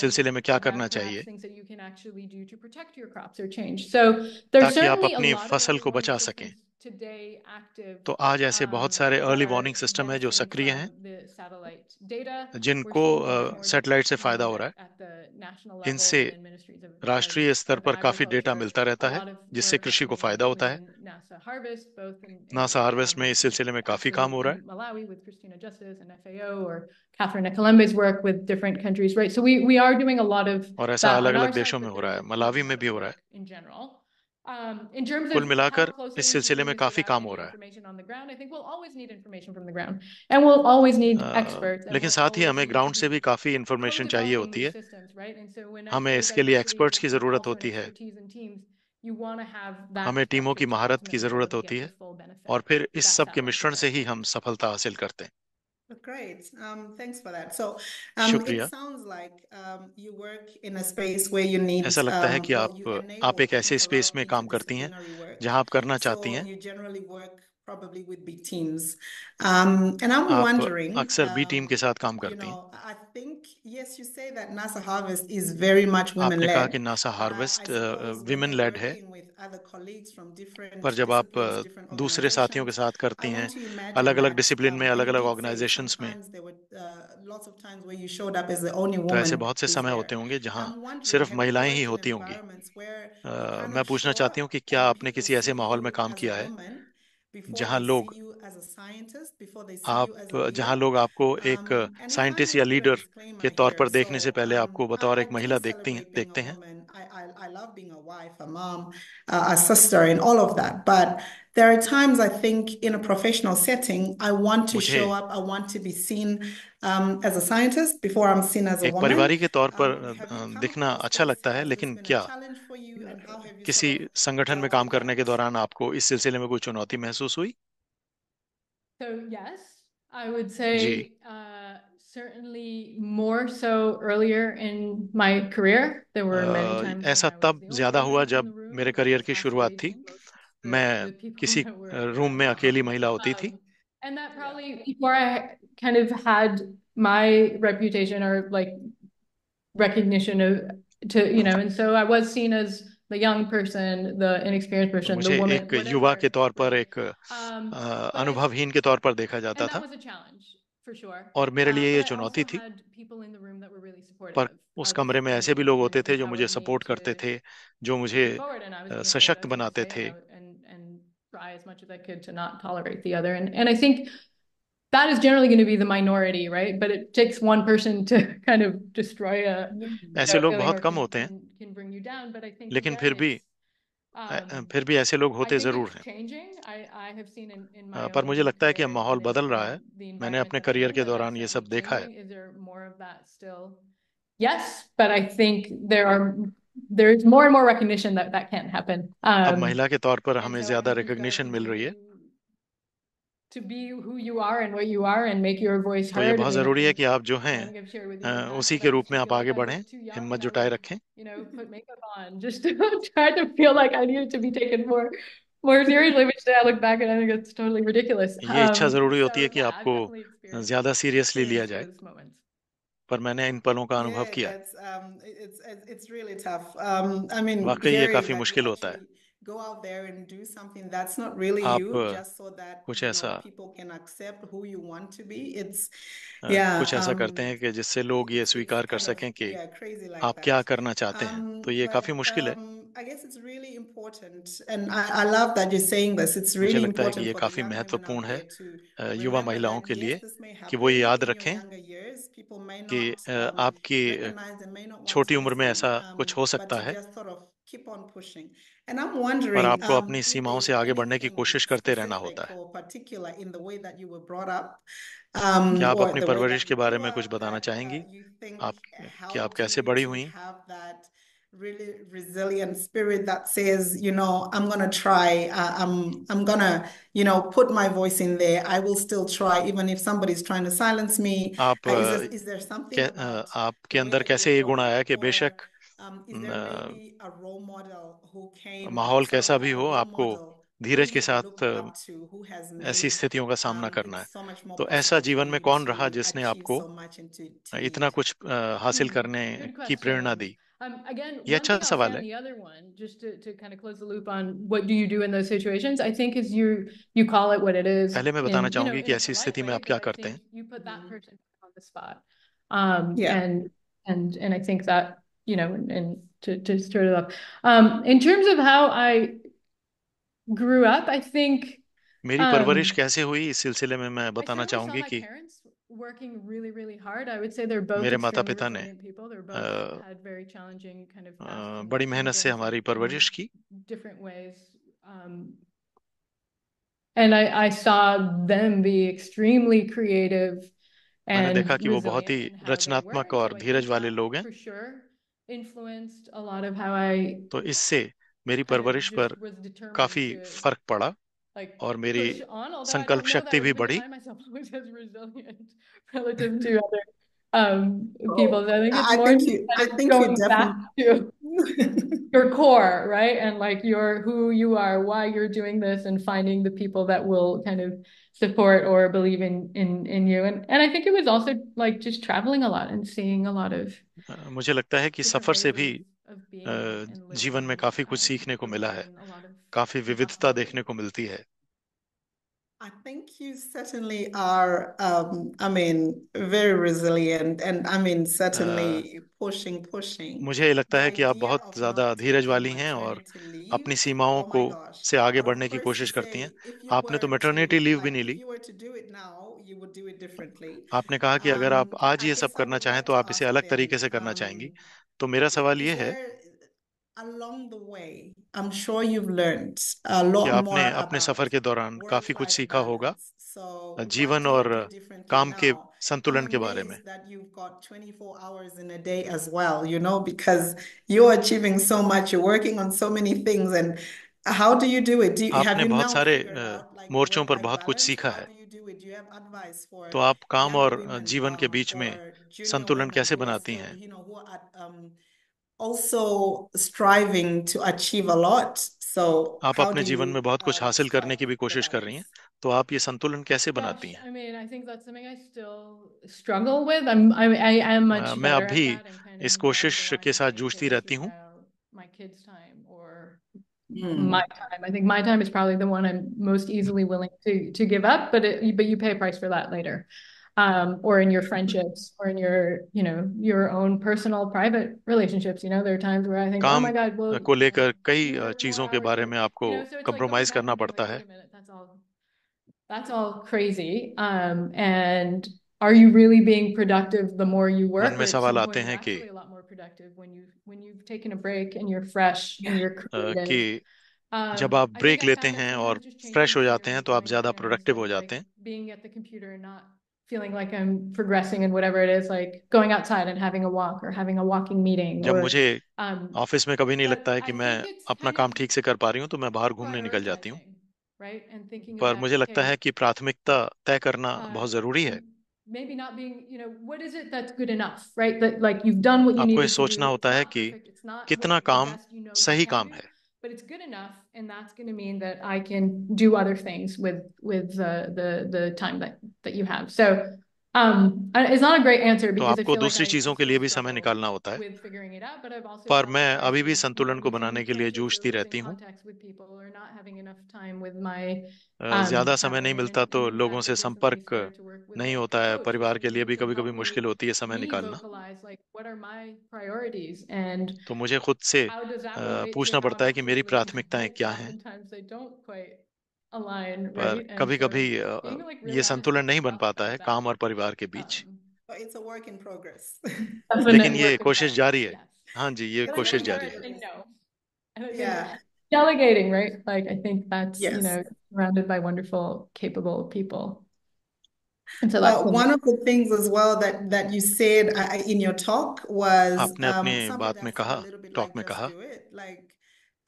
सिलसिले में क्या करना चाहिए ताकि आप अपनी फसल को बचा सकें तो आज ऐसे um, बहुत सारे अर्ली वार्निंग सिस्टम है जो सक्रिय हैं जिनको सैटेलाइट uh, से फायदा हो रहा है इनसे राष्ट्रीय स्तर पर काफी डेटा मिलता रहता है जिससे कृषि को फायदा होता है नासा हार्वेस्ट में इस सिलसिले में काफी काम हो रहा है और ऐसा अलग अलग देशों में हो रहा है मलावी में भी हो रहा है Um, कुल मिलाकर इस सिलसिले में काफी काम हो रहा है uh, लेकिन साथ ही हमें ग्राउंड से भी काफी इंफॉर्मेशन चाहिए होती है हमें इसके लिए एक्सपर्ट्स की जरूरत होती है हमें टीमों की महारत की जरूरत होती है और फिर इस सब के मिश्रण से ही हम सफलता हासिल करते हैं Great. Um, thanks for that. So um, शुक्रिया. it sounds like um, you work in a space where you need. ऐसा लगता है कि आप आप एक ऐसे स्पेस में काम करती हैं जहां आप करना चाहती हैं. So you generally work probably with big teams. Um, and I'm आप wondering. अक्सर बी टीम के साथ काम करती हैं. You know, I think yes, you say that NASA Harvest is very much women-led. आपने कहा कि NASA Harvest uh, women-led है. Working पर जब आप दूसरे साथियों के साथ करती हैं अलग अलग डिसिप्लिन में अलग अलग ऑर्गेनाइजेशन में uh, तो ऐसे बहुत से समय होते होंगे जहाँ सिर्फ महिलाएं ही होती होंगी आ, मैं पूछना चाहती हूँ कि क्या आपने किसी ऐसे माहौल में काम किया है जहाँ लोग आप जहाँ लोग आपको um, एक साइंटिस्ट या लीडर के तौर पर देखने से पहले um, आपको बतौर एक महिला देखती देखते हैं I love being a wife, a mom, uh, a sister, and all of that. But there are times I think in a professional setting, I want to show up, I want to be seen um, as a scientist before I'm seen as a एक परिवारी के तौर um, पर uh, दिखना अच्छा लगता है लेकिन क्या किसी संगठन में काम करने के दौरान आपको इस सिलसिले में कोई चुनौती महसूस हुई? So yes, I would say. Ji. Uh, Certainly, more so earlier in my career, there were many uh, times. ऐसा तब ज़्यादा हुआ जब मेरे करियर की शुरुआत थी मैं किसी रूम में अकेली महिला होती थी and that probably before I kind of had my reputation or like recognition of to you know, and so I was seen as the young person, the inexperienced person, the woman. एक युवा के तौर पर एक um, अनुभवहीन के तौर पर देखा जाता था. That was a challenge. और मेरे लिए ये चुनौती थी पर उस कमरे में ऐसे भी लोग होते थे जो मुझे सपोर्ट करते थे जो मुझे सशक्त बनाते थे that is generally going to be the minority right but it takes one person to kind of destroy a ऐसे लोग बहुत कम होते हैं लेकिन फिर भी फिर भी ऐसे लोग होते ज़रूर हैं पर मुझे लगता है कि माहौल बदल रहा है मैंने अपने करियर के दौरान ये सब देखा है there is more and more recognition that that can happen. Um, अब महिला के तौर पर हमें ज्यादा रिकोगशन मिल रही है to be who you are and what you are and make your voice तो ये बहुत जरूरी है कि आप जो हैं उसी के रूप में आप आगे बढ़ें हिम्मत जुटाए रखें you know put makeup on just to try to feel like I needed to be taken more more seriously which day I look back and I think it's totally ridiculous ये इच्छा जरूरी होती है कि आपको ज्यादा सीरियसली लिया जाए पर मैंने इन पलों का अनुभव किया वाकई ये काफी मुश्किल होता है go out there and do something that's not really आप you just so that कुछ you know, people can accept who you want to be it's a, yeah कुछ ऐसा um करते हैं कि जिससे लोग ये स्वीकार कर सकें कि yeah crazy like आप that क्या करना चाहते हैं um तो ये but काफ़ी मुश्किल है um I guess it's really important and I, I love that you're saying this it's really important मुझे लगता है कि ये काफ़ी महत्वपूर्ण है युवा महिलाओं के लिए कि वो ये याद रखें कि आपकी छोटी उम्र में ऐसा कुछ हो सकता है keep on pushing और आपको अपनी सीमाओं से आगे बढ़ने की कोशिश करते रहना होता है क्या आप अपनी परवरिश के बारे में कुछ बताना चाहेंगी आप कि आप कैसे बड़ी हुई really resilient spirit that says you know i'm going to try uh, i'm i'm going to you know put my voice in there i will still try even if somebody's trying to silence me आप, is, there, is there something के, आपके अंदर कैसे ये गुण आया कि बेशक Um, माहौल कैसा भी हो आपको धीरज के साथ ऐसी स्थितियों का सामना um, करना है तो ऐसा जीवन में कौन रहा जिसने आपको इतना कुछ हासिल करने की प्रेरणा दी ये अच्छा सवाल है पहले मैं बताना चाहूंगी कि ऐसी स्थिति में आप क्या करते हैं you know, and, and to, to stir it up. Um, in terms of how I grew up, I think. मेरी परवरिश um, कैसे हुई इस सिलसिले में मैं बताना चाहूंगी कि working really really hard i would say they're both मेरे माता पिता ने people. They're both uh, had very challenging kind of uh, बड़ी मेहनत से हमारी परवरिश की different ways um, and I, I saw them be extremely creative मैंने देखा कि वो बहुत ही रचनात्मक और धीरज वाले लोग हैं तो इससे मेरी परवरिश पर काफी फर्क पड़ा और मेरी संकल्प शक्ति भी बढ़ी people. So I think it's I more think you, I think going you definitely, back to your core right and like your who you are why you're doing this and finding the people that will kind of support or believe in in in you and and i think it was also like just traveling a lot and seeing a lot of uh, मुझे लगता है कि सफर से भी uh, जीवन में काफी कुछ सीखने को मिला है काफी विविधता देखने को मिलती है I think you certainly are, um, I mean, very resilient and I mean, certainly uh, pushing, pushing. मुझे लगता है कि आप बहुत ज़्यादा धीरज वाली हैं और अपनी सीमाओं oh को से आगे बढ़ने की कोशिश करती हैं आपने तो मेटर्निटी लीव भी नहीं ली आपने कहा कि अगर um, आप आज ये सब करना चाहें तो आप इसे अलग तरीके से करना चाहेंगी तो मेरा सवाल ये है along the way, I'm sure you've learned a lot yeah, more. apne अपने सफर के दौरान काफी कुछ सीखा होगा so, जीवन और काम के संतुलन के बारे में. That you've got 24 hours in a day as well, you know, because you're achieving so much, you're working on so many things, and how do you do it? Do you, आपने बहुत सारे like, मोर्चों पर बहुत कुछ सीखा है. तो आप काम और जीवन के बीच में संतुलन कैसे बनाती हैं? also striving to achieve a lot. So आप अपने जीवन में बहुत कुछ हासिल करने की भी कोशिश कर रही हैं तो आप ये संतुलन कैसे बनाती हैं I mean, I think that's something I still struggle with. I'm, I, I am much uh, मैं अब भी इस कोशिश के साथ जूझती रहती हूँ my kids' time or mm. my time. I think my time is probably the one I'm most easily willing to to give up, but it, but you pay a price for that later. um, or in your friendships or in your you know your own personal private relationships you know there are times where i think oh my god well, को लेकर कई चीजों के बारे में आपको oh compromise करना पड़ता है that's all crazy um, and are you really being productive the more you work में सवाल आते हैं कि a lot more when you when you've taken a break and you're fresh and you're creative कि um, जब आप break लेते हैं और फ्रेश हो जाते हैं तो आप ज्यादा प्रोडक्टिव हो जाते हैं feeling like I'm progressing in whatever it is, like going outside and having a walk or having a walking meeting. जब or, मुझे ऑफिस um, में कभी नहीं लगता है कि मैं अपना काम ठीक से कर पा रही हूँ तो मैं बाहर घूमने निकल जाती हूँ right? पर मुझे लगता है कि प्राथमिकता तय करना uh, बहुत जरूरी है maybe not being you know what is it that's good enough right that like you've done what you need आपको ये सोचना होता है कि कितना काम सही काम है but it's good enough, and that's going to mean that I can do other things with with uh, the the time that that you have. So Um, तो आपको दूसरी चीजों के लिए भी समय निकालना होता है पर मैं अभी भी संतुलन को बनाने के लिए जूझती रहती हूँ um, ज्यादा समय नहीं मिलता तो लोगों से संपर्क नहीं होता है परिवार के लिए भी कभी कभी मुश्किल होती है समय निकालना तो मुझे खुद से पूछना पड़ता है कि मेरी प्राथमिकताएं क्या हैं पर कभी कभी ये संतुलन नहीं बन पाता है काम और परिवार के बीच लेकिन ये कोशिश जारी है हाँ जी ये कोशिश जारी है Delegating, right? Like I think that's yes. you know surrounded by wonderful, capable people. And so that's Uh, one of the things as well that that you said uh, in your talk was आपने um, अपनी something बात talk like में like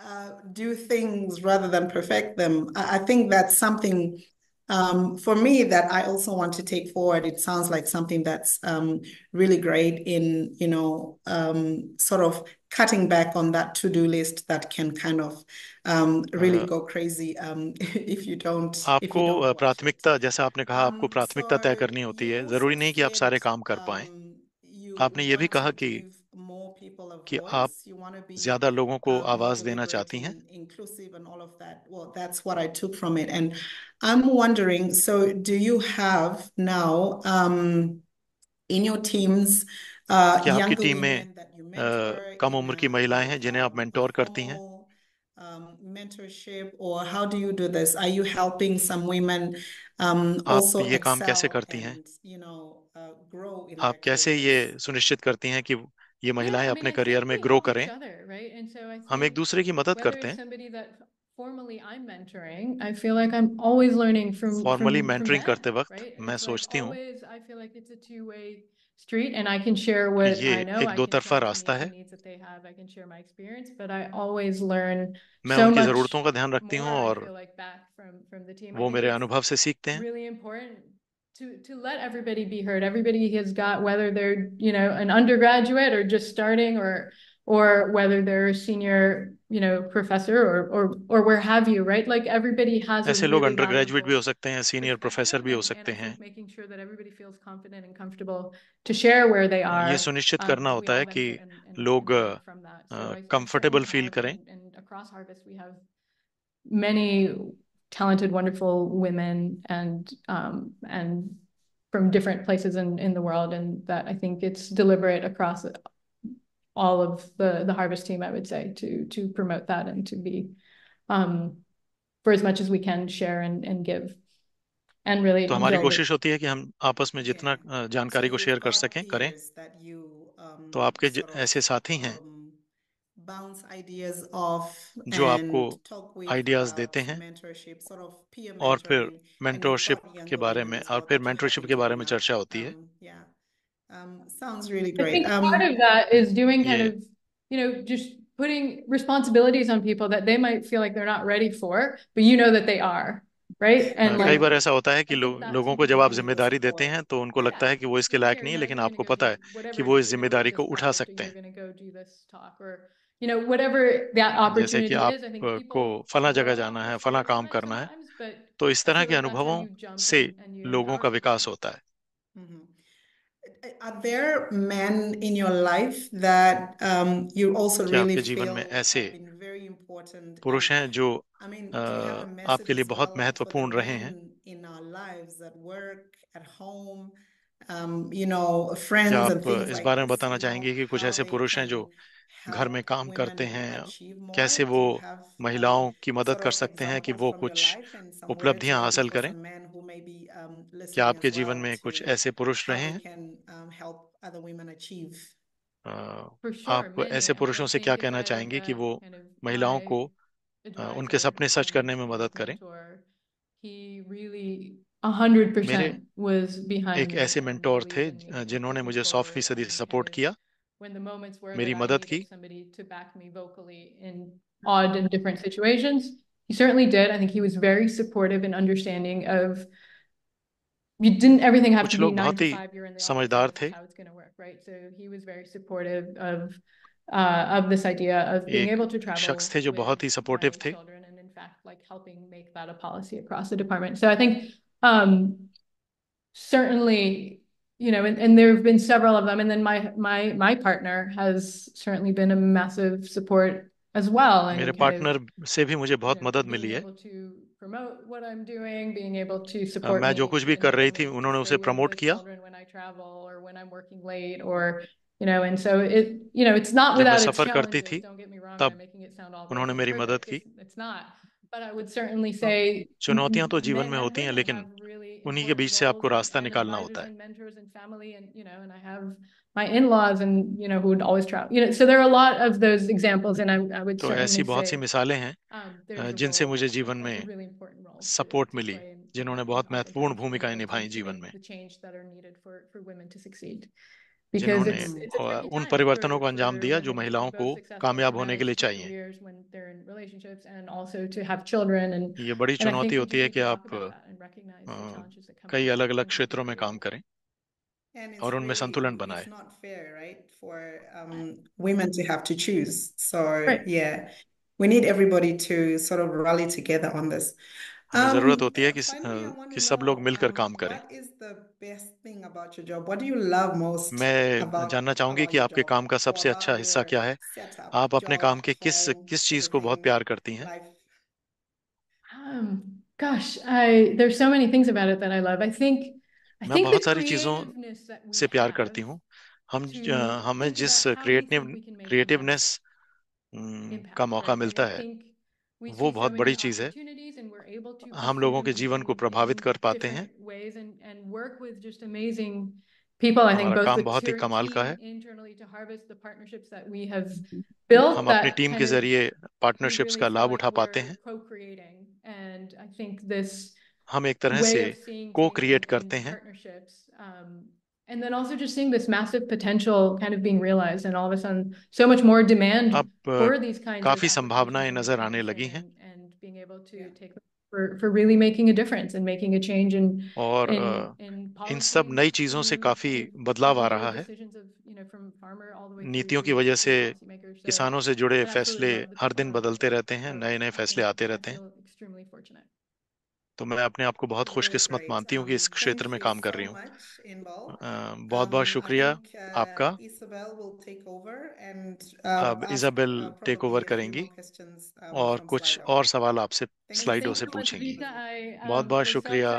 Uh, do things rather than perfect them. I, think that's something um, for me that I also want to take forward. It sounds like something that's um, really great in, you know, um, sort of cutting back on that to do list that can kind of um, really uh, go crazy um, if you don't. आपको प्राथमिकता जैसा आपने कहा आपको um, प्राथमिकता तय करनी होती है जरूरी नहीं कि आप सारे काम कर पाए आपने ये भी कहा कि कि आप ज्यादा लोगों को आवाज देना चाहती हैं I'm wondering, so do you have now um, in your teams uh, क्या आपकी टीम में uh, कम उम्र की महिलाएं हैं जिन्हें आप मेंटोर करती हैं Um, mentorship or how do you do this? Are you helping some women um, also आप ये काम कैसे करती and, हैं you know, uh, grow in आप कैसे careers? ये सुनिश्चित करती हैं कि ये महिलाएं अपने करियर में ग्रो करें हम एक दूसरे की मदद करते हैं फॉर्मली मेंटरिंग करते वक्त मैं सोचती हूँ street and I can share what ये I know. एक दो तरफा रास्ता है मैं so उनकी जरूरतों का ध्यान रखती हूँ और like from, from वो मेरे अनुभव से सीखते हैं really to, to let everybody be heard. Everybody has got, whether they're, you know, an undergraduate or just starting or, or whether they're a senior, you know, professor or, or, or where have you, right? Like everybody has. ऐसे लोग undergraduate भी हो सकते हैं, senior professor भी हो सकते हैं. Making sure that everybody feels confident and comfortable to share where they are. ये सुनिश्चित um, करना होता है कि लोग uh, comfortable feel करें. And across Harvest we have many talented, wonderful women and um, and from different places in, in the world. And that I think it's deliberate across all of the the harvest team, I would say, to to promote that and to be um, for as much as we can share and, and give. And really तो हमारी कोशिश होती है कि हम आपस में जितना जानकारी को शेयर कर सकें करें um, तो आपके ऐसे साथी हैं um, जो आपको आइडियाज देते हैं और फिर मेंटोरशिप के बारे में और फिर मेंटोरशिप के बारे में चर्चा होती है sounds really great. I think um, part of that is doing kind yeah. of, you know, just putting responsibilities on people that they might feel like they're not ready for, but you know that they are. Right? And like, कई बार ऐसा होता है कि लो, लोगों को जब आप जिम्मेदारी देते हैं तो उनको लगता है कि वो इसके लायक नहीं है लेकिन आपको पता है कि वो इस जिम्मेदारी को उठा सकते हैं you know, whatever that जैसे कि आपको फला जगह जाना है फला काम करना है तो इस तरह के अनुभवों से लोगों का विकास होता है आपके जीवन में ऐसे पुरुष हैं जो uh, आपके लिए बहुत महत्वपूर्ण रहे हैं um, आप इस बारे में बताना चाहेंगे कि कुछ ऐसे पुरुष हैं जो घर में काम करते हैं कैसे वो महिलाओं की मदद कर सकते हैं कि वो कुछ उपलब्धियां हासिल करें um, क्या आपके जीवन में कुछ ऐसे पुरुष रहे हैं um, आप ऐसे पुरुषों से क्या कहना चाहेंगे uh, कि वो महिलाओं को उनके सपने सच करने में मदद करें मेरे एक ऐसे मेंटोर थे जिन्होंने मुझे सौ फीसदी सपोर्ट किया when the moments were मेरी मदद somebody to back me vocally in odd and different situations he certainly did i think he was very supportive and understanding of you didn't everything have to be 9 to 5 you're in the office. थे how it's going to work right so he was very supportive of uh, of this idea of being able to travel शख्स थे जो बहुत ही supportive थे and in fact like helping make that a policy across the department so i think um certainly you know, and, and there have been several of them. And then my my my partner has certainly been a massive support as well. And partner, partner से भी मुझे बहुत मदद मिली To promote what I'm doing, being able to uh, support मैं जो कुछ भी कर रही थी उन्होंने उसे प्रमोट किया when I travel or when I'm working late or you know and so it you know it's not without सफर करती थी तब उन्होंने मेरी मदद की it's not हाँ। चुनौतियां तो जीवन में होती हैं लेकिन उन्हीं के बीच से आपको रास्ता निकालना होता है तो ऐसी बहुत सी मिसालें हैं um, जिनसे मुझे जीवन में सपोर्ट मिली जिन्होंने बहुत महत्वपूर्ण भूमिकाएं निभाई जीवन में उन परिवर्तनों को अंजाम दिया जो महिलाओं को कामयाब होने के लिए चाहिए ये बड़ी चुनौती होती है कि आप कई अलग अलग क्षेत्रों में काम करें और उनमें संतुलन बनाए we need everybody to sort of rally together on this. Um, जरूरत होती है कि हाँ, कि सब लोग मिलकर um, काम करें मैं जानना चाहूंगी कि आपके काम का सबसे अच्छा हिस्सा क्या है आप अपने काम के किस किस चीज को बहुत प्यार करती हैं um, gosh i there's so many things about it that i love i think मैं बहुत सारी चीजों से प्यार करती हूँ हम हमें जिस क्रिएटिव क्रिएटिवनेस का मौका मिलता है वो बहुत बड़ी चीज़ है हम लोगों के जीवन को प्रभावित कर पाते हैं काम बहुत ही कमाल का है हम अपनी टीम के जरिए पार्टनरशिप्स का लाभ उठा पाते हैं हम एक तरह से को क्रिएट करते हैं And then also just seeing this massive potential kind of being realized, and all of a sudden, so much more demand uh, for these kinds. काफी संभावनाएं नजर आने लगी हैं. And being able to take for for really making a difference and making a change in और in, uh, in इन सब नई चीजों से काफी बदलाव आ रहा है. नीतियों की वजह से किसानों से जुड़े फैसले हर दिन बदलते रहते हैं, नए नए फैसले आते रहते हैं. तो मैं अपने आप को बहुत खुशकिस्मत मानती हूँ कि इस um, क्षेत्र में काम कर रही हूँ बहुत बहुत um, शुक्रिया uh, आपका uh, अब इजाबेल टेक ओवर करेंगी uh, और कुछ और सवाल आपसे स्लाइडो से पूछेंगे um, बहुत बहुत शुक्रिया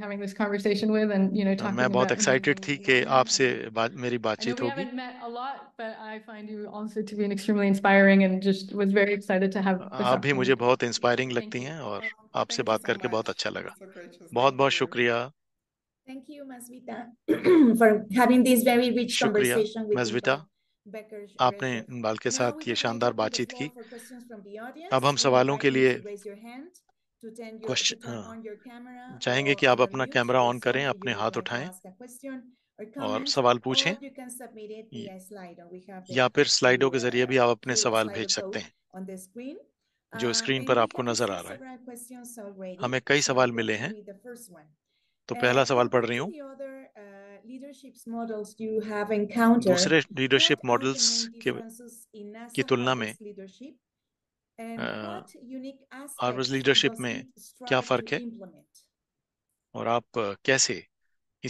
हाँ, मैं बहुत एक्साइटेड थी कि आपसे मेरी बातचीत होगी आप भी मुझे बहुत इंस्पायरिंग लगती हैं और आपसे बात करके बहुत अच्छा लगा बहुत बहुत शुक्रिया Thank you, Masvita, for having this very rich conversation with Masvita. आपने इनबाल के साथ ये शानदार बातचीत की अब हम सवालों के लिए क्वेश्चन हाँ। चाहेंगे कि आप अपना कैमरा ऑन करें अपने हाथ उठाएं और सवाल पूछें या फिर स्लाइडो के जरिए भी आप अपने सवाल भेज सकते हैं जो स्क्रीन uh, पर आपको नजर आ रहा है हमें कई सवाल मिले हैं तो पहला uh, सवाल पढ़ रही हूँ दूसरे लीडरशिप मॉडल्स के की तुलना में आर्बस लीडरशिप में क्या फर्क है और आप कैसे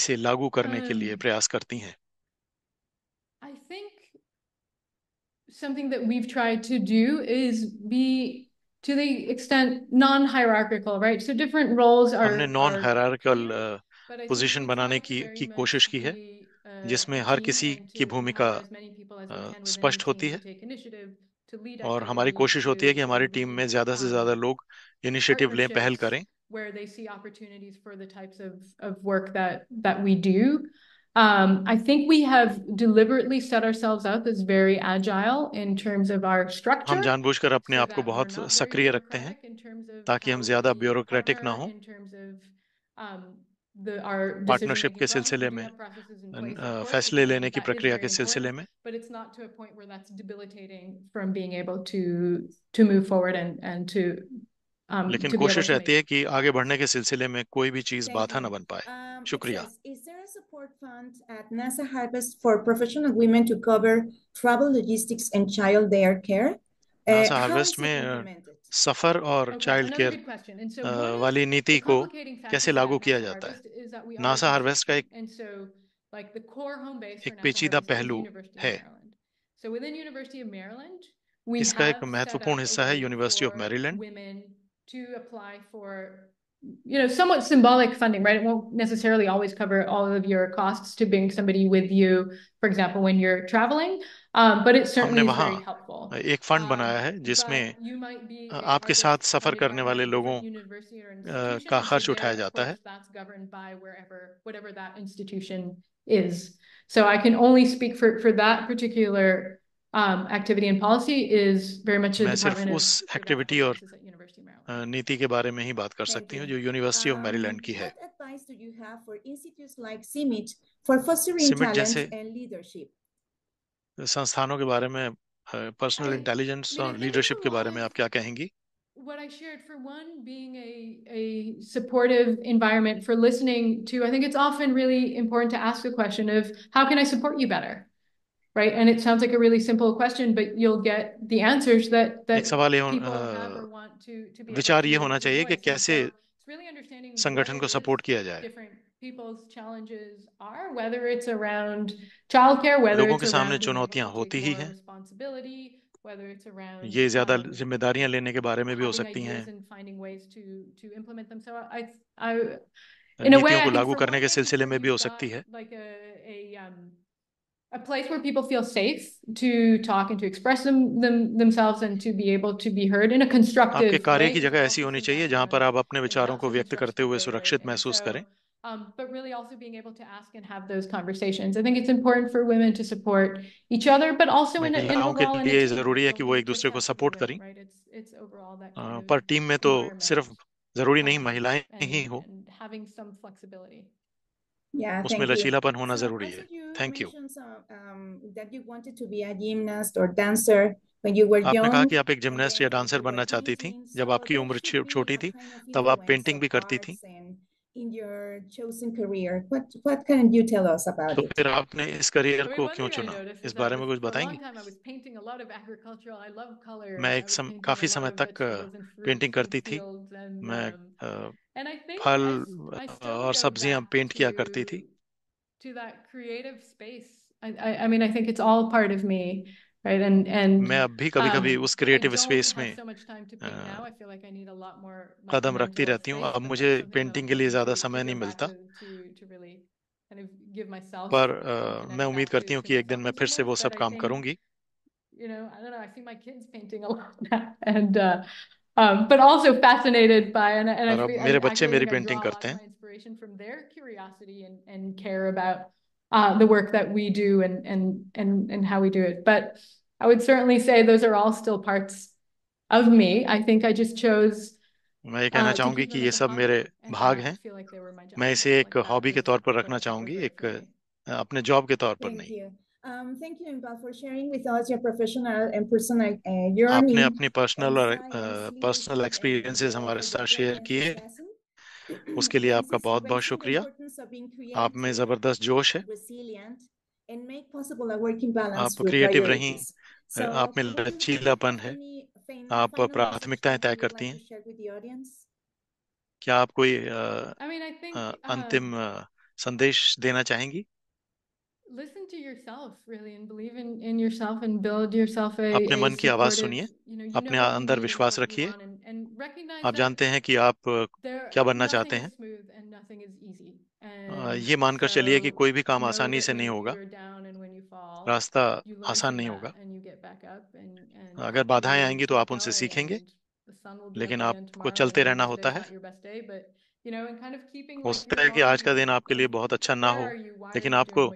इसे लागू करने के लिए प्रयास करती हैं I think something that we've tried to do is be to the extent non-hierarchical right so different roles are हमने non-hierarchical are, पोजीशन बनाने की की कोशिश की है जिसमें हर किसी की भूमिका स्पष्ट होती है और हमारी कोशिश होती है कि हमारी टीम में ज़्यादा से ज़्यादा लोग इनिशिएटिव लें पहल करें where they see opportunities for the types of, of work that that we do. Um, I think we have deliberately set ourselves up as very agile in terms of our structure. हम जानबूझकर अपने आप को बहुत सक्रिय रखते हैं ताकि हम ज्यादा ब्यूरोक्रेटिक ना हो पार्टनरशिप के सिलसिले में फैसले लेने की प्रक्रिया के सिलसिले में लेकिन कोशिश रहती है कि आगे बढ़ने के सिलसिले में कोई भी चीज बाधा न बन पाए शुक्रिया Is there a support fund at NASA Harvest for professional women to cover travel logistics and child care? NASA Harvest में सफर और चाइल्ड केयर वाली नीति को कैसे लागू किया जाता है नासा हार्वेस्ट का एक एक पेचीदा पहलू है इसका एक महत्वपूर्ण हिस्सा है university of Maryland you know somewhat symbolic funding right it won't necessarily always cover all of your costs to bring somebody with you for example when you're traveling Um, but it certainly हमने is very helpful. एक fund बनाया है जिसमें आपके साथ सफर करने वाले लोगों का खर्च उठाया जाता है is. So I can only speak for, for that particular um, activity and policy is very much a मैं सिर्फ उस activity और नीति के बारे में ही बात कर सकती हूँ जो यूनिवर्सिटी ऑफ मैरीलैंड की है सिमिट जैसे संस्थानों के बारे में पर्सनल इंटेलिजेंस और लीडरशिप के बारे में आप क्या कहेंगी what I shared for one being a, a supportive environment for listening to, I think it's often really important to ask the question of how can I support you better? Right. And it sounds like a really simple question, but you'll get the answers that, that सवाल ये want to, to be विचार ये होना चाहिए कि कैसे संगठन को सपोर्ट किया जाए people's challenges are, whether it's around childcare, whether लोगों के सामने चुनौतियां होती ही हैं ये ज़्यादा जिम्मेदारियां लेने के बारे में भी हो सकती हैं नीतियों को लागू करने के सिलसिले में भी हो सकती है a place where people feel safe to talk and to express them, them themselves and to be able to be heard in a constructive आपके कार्य की जगह ऐसी होनी चाहिए जहां पर आप अपने विचारों को व्यक्त करते हुए सुरक्षित महसूस करें um, but really also being able to ask and have those conversations. I think it's important for women to support each other, but also in, in के लिए जरूरी है कि वो एक दूसरे को सपोर्ट करें पर टीम में तो सिर्फ जरूरी नहीं महिलाएं ही हो Yeah, उसमें लचीलापन होना जरूरी है थैंक यू आपने कहा कि आप एक जिमनास्ट या डांसर बनना चाहती थी जब आपकी उम्र छोटी थी तब आप पेंटिंग भी करती थी in your chosen career? What what can you tell us about it? फिर आपने इस करियर को क्यों चुना? इस बारे में कुछ बताएंगी? मैं एक सम, काफी समय तक पेंटिंग करती थी मैं फल और सब्जियां पेंट किया करती थी I, I mean, I think it's all part of me. right and and मैं अब भी कभी कभी um, उस क्रिएटिव स्पेस में so like more, कदम रखती रहती हूँ अब मुझे पेंटिंग के लिए ज़्यादा समय नहीं मिलता to, to really kind of पर uh, मैं उम्मीद करती हूँ कि एक दिन मैं फिर से वो सब काम करूँगी You know, I don't know. I see my kids painting a lot now, and uh, um, but also fascinated by and, and I, I, I, I, I, I, I, I, I, I, I, I, I, I, I, I, I, I, I, uh, the work that we do and and and and how we do it. But I would certainly say those are all still parts of me. I think I just chose. मैं ये uh, कहना चाहूंगी कि ये सब मेरे भाग हैं मैं इसे एक हॉबी के तौर पर रखना चाहूंगी एक uh, अपने जॉब के तौर पर नहीं um, thank you, for sharing with us your professional and personal uh, journey. आपने अपनी पर्सनल और पर्सनल एक्सपीरियंसेस uh, हमारे साथ शेयर किए उसके लिए आपका बहुत बहुत शुक्रिया आप में ज़बरदस्त जोश है आप क्रिएटिव रही आप में लचीलापन है आप प्राथमिकताएं तय करती हैं क्या आप कोई uh, अंतिम संदेश देना चाहेंगी listen to yourself really and believe in, in yourself and build yourself a, अपने मन की आवाज सुनिए अपने अंदर विश्वास रखिए आप जानते हैं कि आप क्या बनना चाहते हैं ये मानकर चलिए कि कोई भी काम आसानी से नहीं होगा रास्ता आसान नहीं होगा अगर बाधाएं आएंगी तो आप उनसे सीखेंगे लेकिन आपको चलते रहना होता है हो सकता है कि आज का दिन आपके लिए बहुत अच्छा ना हो लेकिन आपको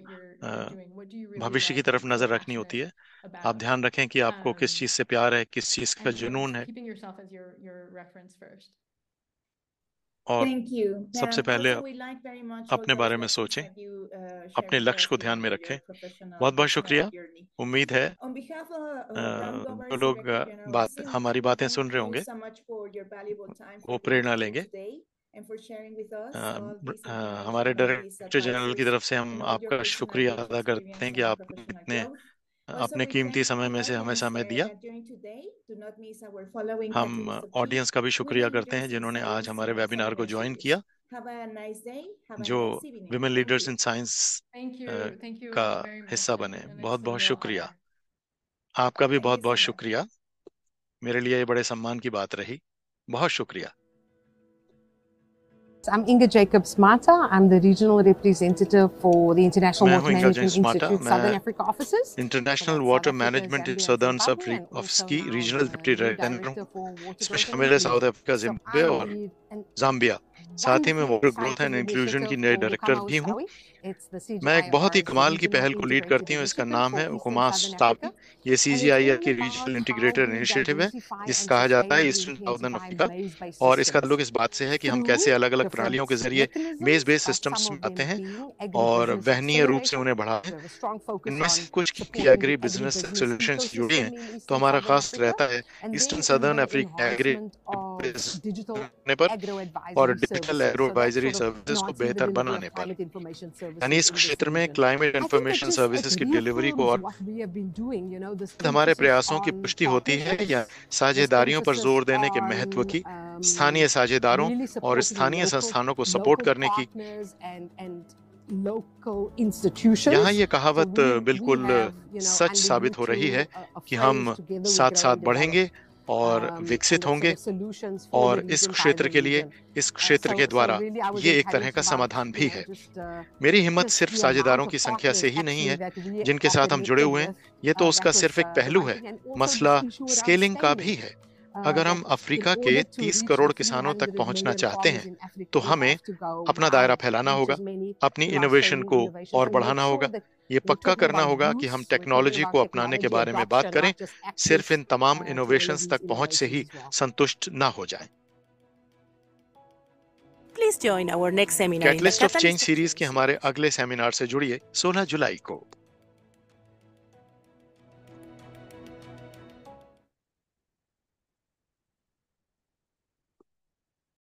भविष्य की तरफ नजर रखनी होती है आप ध्यान रखें कि आपको किस um, चीज से प्यार है किस चीज का जुनून है और सबसे पहले अपने बारे में सोचें uh, अपने लक्ष्य को ध्यान में रखें बहुत बहुत शुक्रिया उम्मीद है जो uh, लोग बात हमारी बातें सुन रहे होंगे वो प्रेरणा लेंगे Uh, uh, हमारे डायरेक्टर जनरल की तरफ से हम आपका शुक्रिया अदा करते हैं कि आपने इतने uh, अपने कीमती समय में से हमें समय दिया हम ऑडियंस का भी शुक्रिया करते हैं जिन्होंने आज हमारे वेबिनार को ज्वाइन किया जो विमेन लीडर्स इन साइंस का हिस्सा बने बहुत बहुत शुक्रिया आपका भी बहुत बहुत शुक्रिया मेरे लिए ये बड़े सम्मान की बात रही बहुत शुक्रिया I'm Inga Jacobs Mata. I'm the regional representative for the International Water Management Institute Southern Africa offices. International Water Management in Southern South Africa Regional Deputy Director इसमें शामिल है साउथ अफ्रीका जिम्बाब्वे और जाम्बिया साथ ही मैं water growth and inclusion की नए director भी हूँ मैं एक बहुत ही कमाल की पहल को लीड करती हूँ इसका नाम है ये C G I A R regional integrated initiative है जिस कहा जाता है ईस्टर्न साउदर्न अफ्रीका और इसका ताल्लुक इस बात से है कि हम कैसे अलग अलग प्रणालियों के जरिए मेज बेस सिस्टम आते हैं और वहनीय रूप से उन्हें बढ़ाते हैं इनमें से कुछ की एग्री बिजनेस सोल्यूशन जुड़े हैं तो हमारा खास रहता है ईस्टर्न सदर्न अफ्रीका एग्री पर और डिजिटल एग्रो एडवाइजरी सर्विसेज को बेहतर बनाने पर यानी इस क्षेत्र में क्लाइमेट इंफॉर्मेशन सर्विसेज की डिलीवरी को और तो हमारे प्रयासों की पुष्टि होती है या साझेदारियों पर जोर देने के महत्व की um, स्थानीय साझेदारों और स्थानीय संस्थानों को सपोर्ट करने की यहाँ ये कहावत बिल्कुल सच साबित हो रही है uh, कि हम साथ साथ बढ़ेंगे और um, विकसित होंगे और इस क्षेत्र के लिए इस क्षेत्र के द्वारा ये एक तरह का uh, समाधान भी है uh, मेरी हिम्मत सिर्फ साझेदारों की संख्या से ही नहीं है जिनके साथ हम जुड़े हुए हैं ये तो uh, उसका सिर्फ एक पहलू है मसला स्केलिंग का भी है अगर हम अफ्रीका के 30 करोड़ किसानों तक पहुंचना चाहते हैं तो हमें अपना दायरा फैलाना होगा अपनी इनोवेशन को और बढ़ाना होगा ये पक्का करना होगा कि हम टेक्नोलॉजी को अपनाने के बारे में बात करें सिर्फ इन तमाम इनोवेशन uh, तक पहुंच से ही संतुष्ट ना हो जाए please join our next seminar of change series के हमारे अगले सेमिनार से जुड़िए 16 जुलाई को